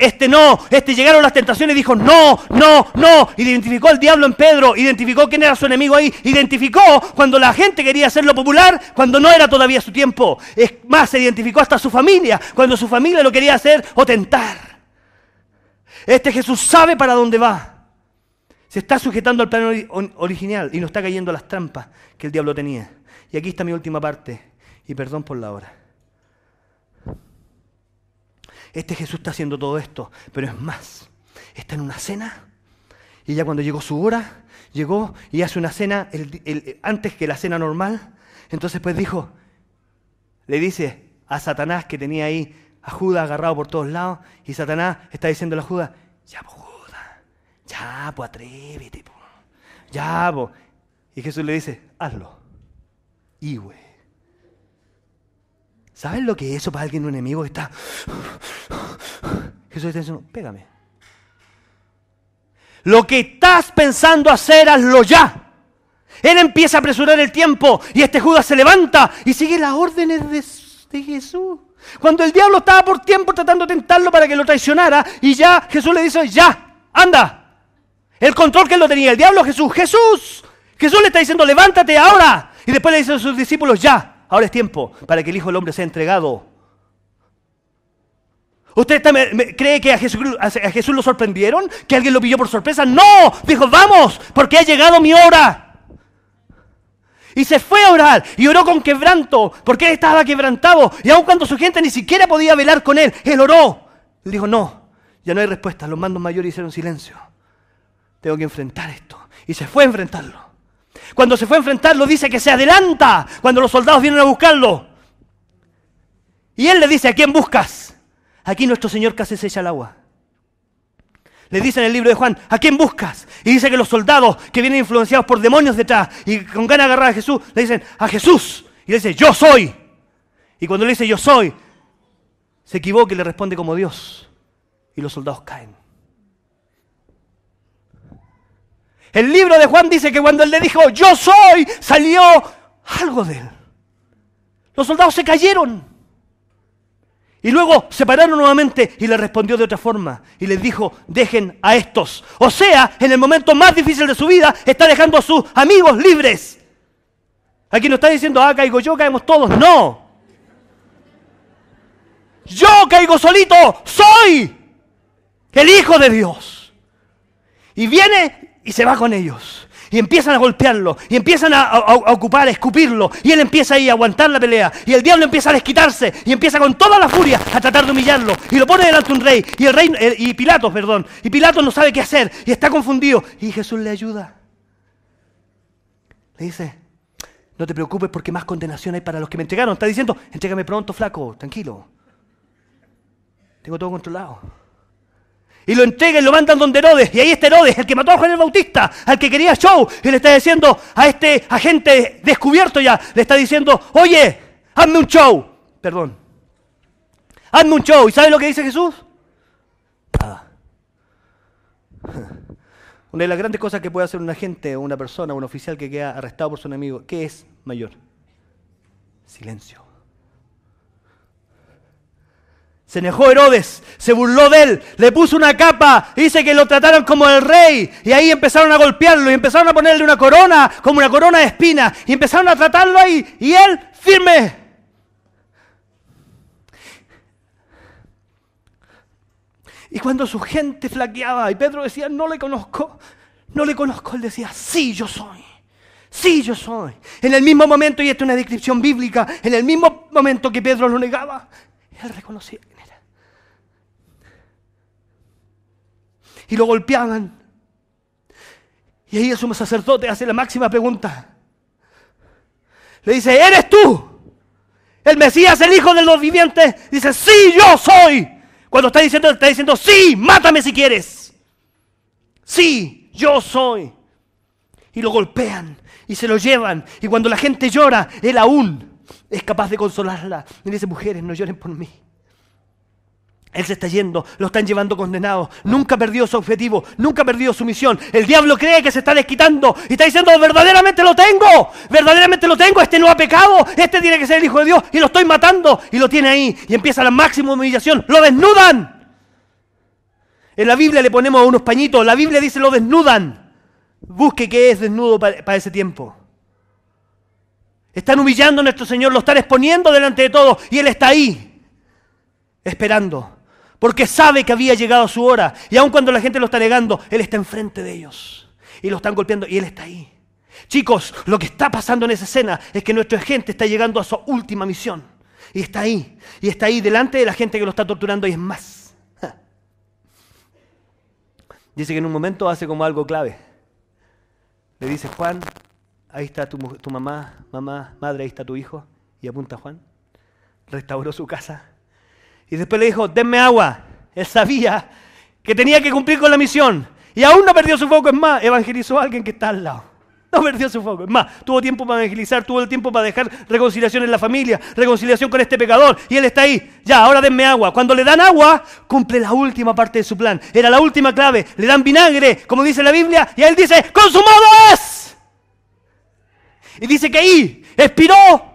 este no, este llegaron las tentaciones y dijo no, no, no. Identificó al diablo en Pedro, identificó quién era su enemigo ahí, identificó cuando la gente quería hacerlo popular, cuando no era todavía su tiempo. Es más, se identificó hasta su familia, cuando su familia lo quería hacer o tentar. Este Jesús sabe para dónde va. Se está sujetando al plan original y no está cayendo a las trampas que el diablo tenía. Y aquí está mi última parte, y perdón por la hora este Jesús está haciendo todo esto, pero es más, está en una cena y ya cuando llegó su hora, llegó y hace una cena antes que la cena normal. Entonces pues dijo, le dice a Satanás que tenía ahí a Judas agarrado por todos lados y Satanás está diciendo a Judas, ya pues Judas, ya pues atrévete, ya pues. Y Jesús le dice, hazlo. Y ¿Sabes lo que es eso para alguien, un enemigo está... Jesús está diciendo, pégame. Lo que estás pensando hacer, hazlo ya. Él empieza a apresurar el tiempo y este Judas se levanta y sigue las órdenes de, Jesús. Cuando el diablo estaba por tiempo tratando de tentarlo para que lo traicionara y ya Jesús le dice, ya, anda. El control que él lo tenía el diablo, Jesús, Jesús. Jesús le está diciendo, levántate ahora. Y después le dice a sus discípulos, ya, Ahora es tiempo para que el Hijo del Hombre sea entregado. ¿Usted cree que a Jesús, lo sorprendieron? ¿Que alguien lo pilló por sorpresa? No, dijo, vamos, porque ha llegado mi hora. Y se fue a orar y oró con quebranto, porque él estaba quebrantado. Y aun cuando su gente ni siquiera podía velar con él, él oró. dijo, no, ya no hay respuesta. Los mandos mayores hicieron silencio. Tengo que enfrentar esto. Y se fue a enfrentarlo. Cuando se fue a enfrentarlo dice que se adelanta cuando los soldados vienen a buscarlo. Y él le dice, ¿a quién buscas? Aquí nuestro Señor que se echa al agua. Le dice en el libro de Juan, ¿a quién buscas? Y dice que los soldados que vienen influenciados por demonios detrás y con ganas de agarrar a Jesús, le dicen, a Jesús. Y le dice, yo soy. Y cuando le dice, yo soy, se equivoca y le responde como Dios. Y los soldados caen. El libro de Juan dice que cuando él le dijo, yo soy, salió algo de él. Los soldados se cayeron. Y luego se pararon nuevamente y le respondió de otra forma. Y les dijo, dejen a estos. O sea, en el momento más difícil de su vida, está dejando a sus amigos libres. Aquí no está diciendo, ah, caigo yo, caemos todos. No. Yo caigo solito, soy el Hijo de Dios. Y viene y se va con ellos. Y empiezan a golpearlo, y empiezan a, ocupar, a escupirlo, y él empieza ahí a aguantar la pelea, y el diablo empieza a desquitarse, y empieza con toda la furia a tratar de humillarlo, y lo pone delante un rey, y el rey, eh, y Pilatos, perdón, y Pilatos no sabe qué hacer, y está confundido, y Jesús le ayuda. Le dice, no te preocupes porque más condenación hay para los que me entregaron. Está diciendo, entrégame pronto, flaco, tranquilo. Tengo todo controlado. Y lo entregan y lo mandan donde Herodes. Y ahí está Herodes, el que mató a Juan el Bautista, al que quería show. Y le está diciendo a este agente descubierto ya, le está diciendo, oye, hazme un show. Perdón. Hazme un show. ¿Y sabe lo que dice Jesús? Nada. Una de las grandes cosas que puede hacer un agente una persona, un oficial que queda arrestado por su enemigo, ¿qué es mayor? Silencio. Se enojó Herodes, se burló de él, le puso una capa, dice que lo trataron como el rey, y ahí empezaron a golpearlo, y empezaron a ponerle una corona, como una corona de espina y empezaron a tratarlo ahí, y él firme. Y cuando su gente flaqueaba, y Pedro decía, no le conozco, no le conozco, él decía, sí, yo soy. Sí, yo soy. En el mismo momento, y esta es una descripción bíblica, en el mismo momento que Pedro lo negaba, él reconocía y lo golpeaban. Y ahí el sumo sacerdote hace la máxima pregunta. Le dice, ¿eres tú el Mesías, el Hijo de los Vivientes? Dice, sí, yo soy. Cuando está diciendo, está diciendo, sí, mátame si quieres. Sí, yo soy. Y lo golpean y se lo llevan. Y cuando la gente llora, él aún es capaz de consolarla. Y dice, mujeres, no lloren por mí. Él se está yendo, lo están llevando condenado. Nunca perdió su objetivo, nunca perdió su misión. El diablo cree que se está desquitando y está diciendo, verdaderamente lo tengo, verdaderamente lo tengo, este no ha pecado, este tiene que ser el Hijo de Dios y lo estoy matando y lo tiene ahí y empieza la máxima humillación, lo desnudan. En la Biblia le ponemos a unos pañitos, la Biblia dice lo desnudan. Busque qué es desnudo para ese tiempo. Están humillando a nuestro Señor, lo están exponiendo delante de todos y Él está ahí, esperando porque sabe que había llegado su hora. Y aun cuando la gente lo está negando, Él está enfrente de ellos. Y lo están golpeando y Él está ahí. Chicos, lo que está pasando en esa escena es que nuestra gente está llegando a su última misión. Y está ahí. Y está ahí delante de la gente que lo está torturando y es más. Dice que en un momento hace como algo clave. Le dice, Juan, ahí está tu, tu mamá, mamá, madre, ahí está tu hijo. Y apunta a Juan. Restauró su casa y después le dijo, denme agua. Él sabía que tenía que cumplir con la misión. Y aún no perdió su foco, es más, evangelizó a alguien que está al lado. No perdió su foco. Es más, tuvo tiempo para evangelizar, tuvo el tiempo para dejar reconciliación en la familia, reconciliación con este pecador. Y él está ahí. Ya, ahora denme agua. Cuando le dan agua, cumple la última parte de su plan. Era la última clave. Le dan vinagre, como dice la Biblia. Y él dice, consumado es. Y dice que ahí expiró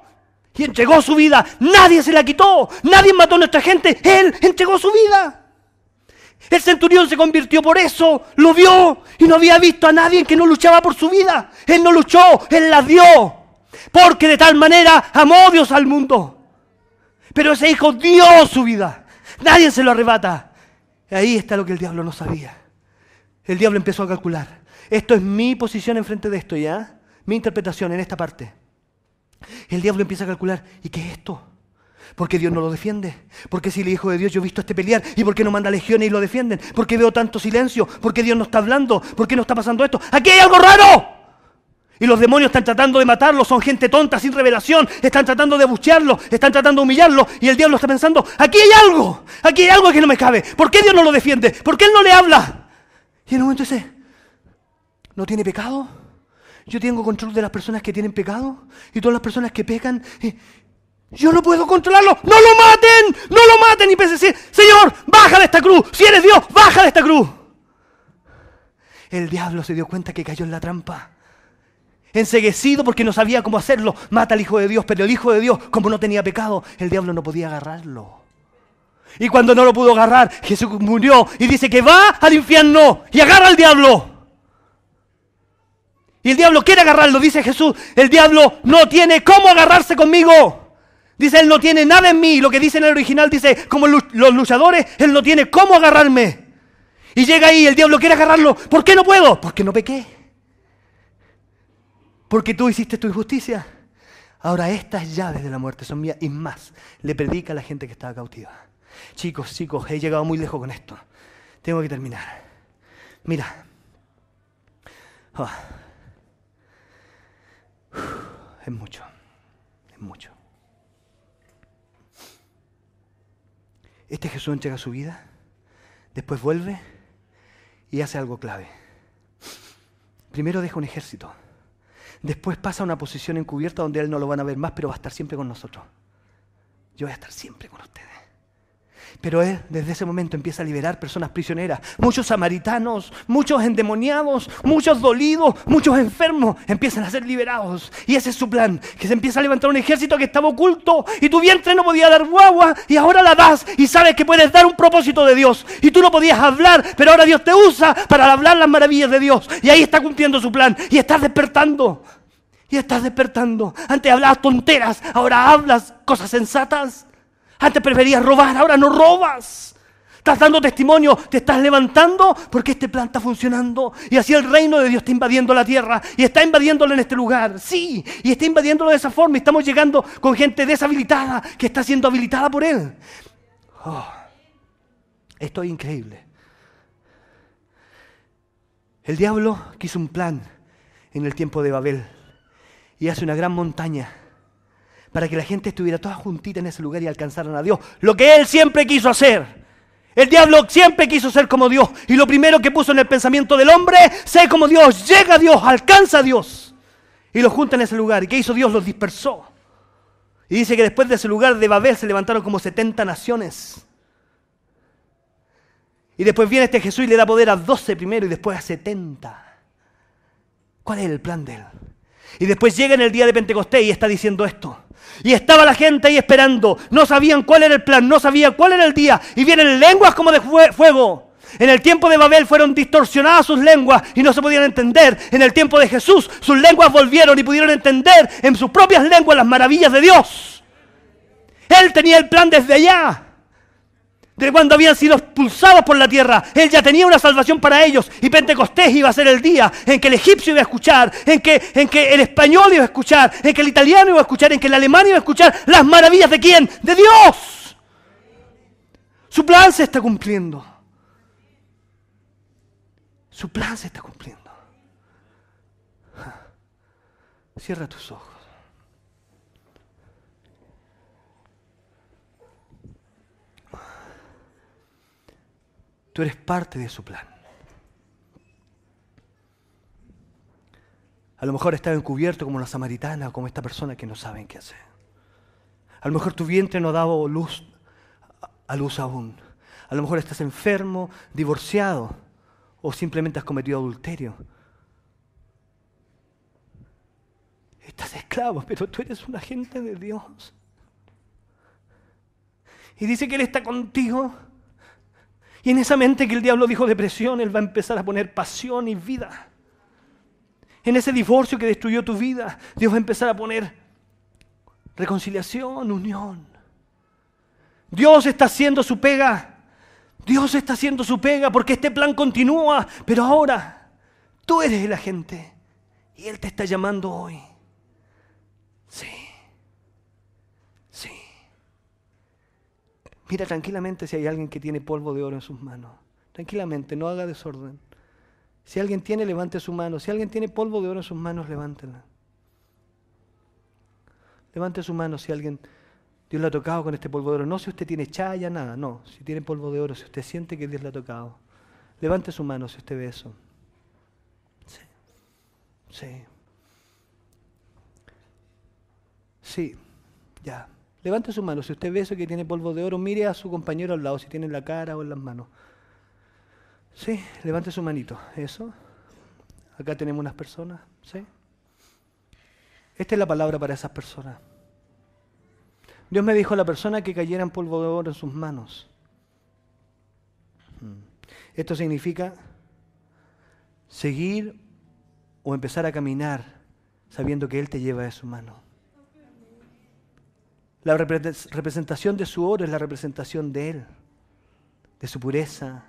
y entregó su vida. Nadie se la quitó, nadie mató a nuestra gente, Él entregó su vida. El centurión se convirtió por eso, lo vio y no había visto a nadie que no luchaba por su vida. Él no luchó, Él la dio, porque de tal manera amó Dios al mundo. Pero ese hijo dio su vida, nadie se lo arrebata. ahí está lo que el diablo no sabía. El diablo empezó a calcular. Esto es mi posición enfrente de esto, ¿ya? Mi interpretación en esta parte. El diablo empieza a calcular, ¿y qué es esto? ¿Por qué Dios no lo defiende. ¿Por qué si el Hijo de Dios yo he visto este pelear, ¿y por qué no manda legiones y lo defienden? ¿Por qué veo tanto silencio? ¿Por qué Dios no está hablando? ¿Por qué no está pasando esto? ¡Aquí hay algo raro! Y los demonios están tratando de matarlo, son gente tonta, sin revelación, están tratando de abuchearlo, están tratando de humillarlo, y el diablo está pensando, aquí hay algo, aquí hay algo que no me cabe, ¿por qué Dios no lo defiende? ¿Por qué Él no le habla? Y en un momento dice, ¿no tiene pecado? yo tengo control de las personas que tienen pecado y todas las personas que pecan. Yo no puedo controlarlo. ¡No lo maten! ¡No lo maten! Y pensé, Señor, baja de esta cruz. Si eres Dios, baja de esta cruz. El diablo se dio cuenta que cayó en la trampa. Enseguecido porque no sabía cómo hacerlo. Mata al Hijo de Dios. Pero el Hijo de Dios, como no tenía pecado, el diablo no podía agarrarlo. Y cuando no lo pudo agarrar, Jesús murió y dice que va al infierno y agarra al diablo. Y el diablo quiere agarrarlo, dice Jesús. El diablo no tiene cómo agarrarse conmigo. Dice, él no tiene nada en mí. Lo que dice en el original dice, como los luchadores, él no tiene cómo agarrarme. Y llega ahí, el diablo quiere agarrarlo. ¿Por qué no puedo? Porque no pequé. Porque tú hiciste tu injusticia. Ahora estas llaves de la muerte son mías y más. Le predica a la gente que estaba cautiva. Chicos, chicos, he llegado muy lejos con esto. Tengo que terminar. Mira. Ah. Es mucho, es mucho. Este Jesús entrega su vida, después vuelve y hace algo clave. Primero deja un ejército, después pasa a una posición encubierta donde Él no lo van a ver más, pero va a estar siempre con nosotros. Yo voy a estar siempre con ustedes. Pero él desde ese momento empieza a liberar personas prisioneras. Muchos samaritanos, muchos endemoniados, muchos dolidos, muchos enfermos empiezan a ser liberados. Y ese es su plan, que se empieza a levantar un ejército que estaba oculto y tu vientre no podía dar guagua y ahora la das y sabes que puedes dar un propósito de Dios. Y tú no podías hablar, pero ahora Dios te usa para hablar las maravillas de Dios. Y ahí está cumpliendo su plan y estás despertando. Y estás despertando. Antes hablabas tonteras, ahora hablas cosas sensatas. Antes preferías robar, ahora no robas. Estás dando testimonio, te estás levantando porque este plan está funcionando. Y así el reino de Dios está invadiendo la tierra y está invadiéndolo en este lugar. Sí, y está invadiéndolo de esa forma. Y estamos llegando con gente deshabilitada que está siendo habilitada por Él. Oh, esto es increíble. El diablo quiso un plan en el tiempo de Babel y hace una gran montaña para que la gente estuviera toda juntita en ese lugar y alcanzaran a Dios. Lo que él siempre quiso hacer. El diablo siempre quiso ser como Dios. Y lo primero que puso en el pensamiento del hombre, sé como Dios, llega a Dios, alcanza a Dios. Y los junta en ese lugar. ¿Y qué hizo Dios? Los dispersó. Y dice que después de ese lugar de Babel se levantaron como 70 naciones. Y después viene este Jesús y le da poder a 12 primero y después a 70. ¿Cuál es el plan de él? Y después llega en el día de Pentecostés y está diciendo esto. Y estaba la gente ahí esperando. No sabían cuál era el plan, no sabían cuál era el día. Y vienen lenguas como de fuego. En el tiempo de Babel fueron distorsionadas sus lenguas y no se podían entender. En el tiempo de Jesús sus lenguas volvieron y pudieron entender en sus propias lenguas las maravillas de Dios. Él tenía el plan desde allá de cuando habían sido expulsados por la tierra. Él ya tenía una salvación para ellos. Y Pentecostés iba a ser el día en que el egipcio iba a escuchar, en que, en que el español iba a escuchar, en que el italiano iba a escuchar, en que el alemán iba a escuchar las maravillas de quién? De Dios. Su plan se está cumpliendo. Su plan se está cumpliendo. Cierra tus ojos. Tú eres parte de su plan. A lo mejor estás encubierto como la samaritana, como esta persona que no saben qué hacer. A lo mejor tu vientre no ha dado luz a luz aún. A lo mejor estás enfermo, divorciado o simplemente has cometido adulterio. Estás esclavo, pero tú eres un agente de Dios. Y dice que Él está contigo y en esa mente que el diablo dijo depresión, él va a empezar a poner pasión y vida. En ese divorcio que destruyó tu vida, Dios va a empezar a poner reconciliación, unión. Dios está haciendo su pega. Dios está haciendo su pega porque este plan continúa. Pero ahora tú eres el agente y Él te está llamando hoy. Mira tranquilamente si hay alguien que tiene polvo de oro en sus manos. Tranquilamente, no haga desorden. Si alguien tiene, levante su mano. Si alguien tiene polvo de oro en sus manos, levántela. Levante su mano si alguien, Dios la ha tocado con este polvo de oro. No si usted tiene chaya, nada, no. Si tiene polvo de oro, si usted siente que Dios le ha tocado. Levante su mano si usted ve eso. Sí. Sí. Sí. Ya. Levante su mano. Si usted ve eso que tiene polvo de oro, mire a su compañero al lado, si tiene en la cara o en las manos. Sí, levante su manito. Eso. Acá tenemos unas personas. Sí. Esta es la palabra para esas personas. Dios me dijo a la persona que cayera en polvo de oro en sus manos. Mm. Esto significa seguir o empezar a caminar sabiendo que Él te lleva de su mano. La representación de su oro es la representación de Él, de su pureza.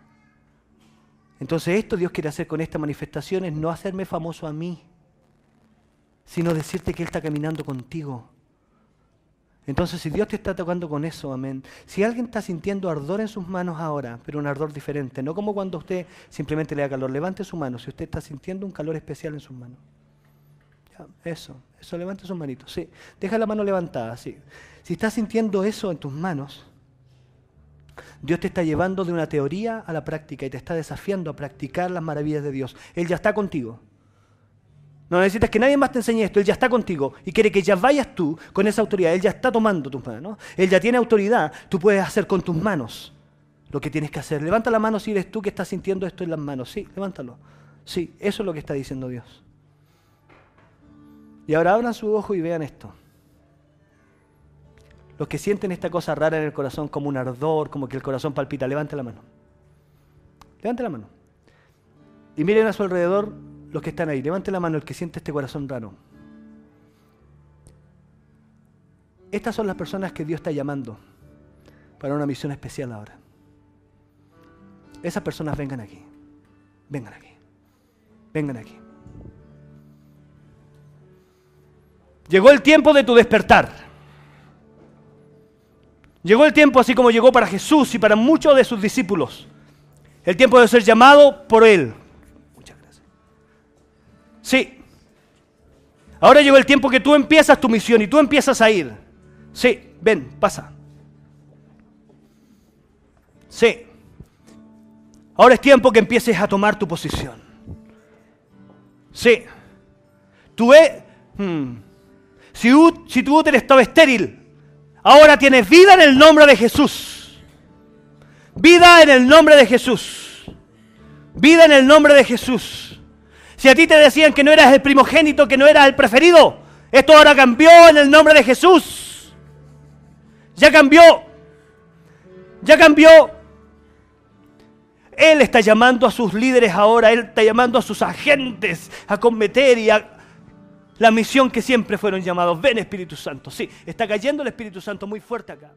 Entonces esto Dios quiere hacer con esta manifestación es no hacerme famoso a mí, sino decirte que Él está caminando contigo. Entonces, si Dios te está tocando con eso, amén. Si alguien está sintiendo ardor en sus manos ahora, pero un ardor diferente, no como cuando usted simplemente le da calor, levante su mano. Si usted está sintiendo un calor especial en sus manos, eso, eso, levante sus manitos. Sí, deja la mano levantada, sí. Si estás sintiendo eso en tus manos, Dios te está llevando de una teoría a la práctica y te está desafiando a practicar las maravillas de Dios. Él ya está contigo. No necesitas que nadie más te enseñe esto, Él ya está contigo y quiere que ya vayas tú con esa autoridad. Él ya está tomando tus manos, Él ya tiene autoridad, tú puedes hacer con tus manos lo que tienes que hacer. Levanta la mano si eres tú que estás sintiendo esto en las manos. Sí, levántalo. Sí, eso es lo que está diciendo Dios. Y ahora abran su ojo y vean esto. Los que sienten esta cosa rara en el corazón, como un ardor, como que el corazón palpita, levante la mano. Levante la mano. Y miren a su alrededor los que están ahí. Levante la mano el que siente este corazón raro. Estas son las personas que Dios está llamando para una misión especial ahora. Esas personas vengan aquí. Vengan aquí. Vengan aquí. Llegó el tiempo de tu despertar. Llegó el tiempo así como llegó para Jesús y para muchos de sus discípulos. El tiempo de ser llamado por Él. Muchas gracias. Sí. Ahora llegó el tiempo que tú empiezas tu misión y tú empiezas a ir. Sí, ven, pasa. Sí. Ahora es tiempo que empieces a tomar tu posición. Sí. Tú e- hmm. Si, si tu útero estaba estéril, Ahora tienes vida en el nombre de Jesús. Vida en el nombre de Jesús. Vida en el nombre de Jesús. Si a ti te decían que no eras el primogénito, que no eras el preferido, esto ahora cambió en el nombre de Jesús. Ya cambió. Ya cambió. Él está llamando a sus líderes ahora, Él está llamando a sus agentes a cometer y a, la misión que siempre fueron llamados. Ven Espíritu Santo. Sí, está cayendo el Espíritu Santo muy fuerte acá.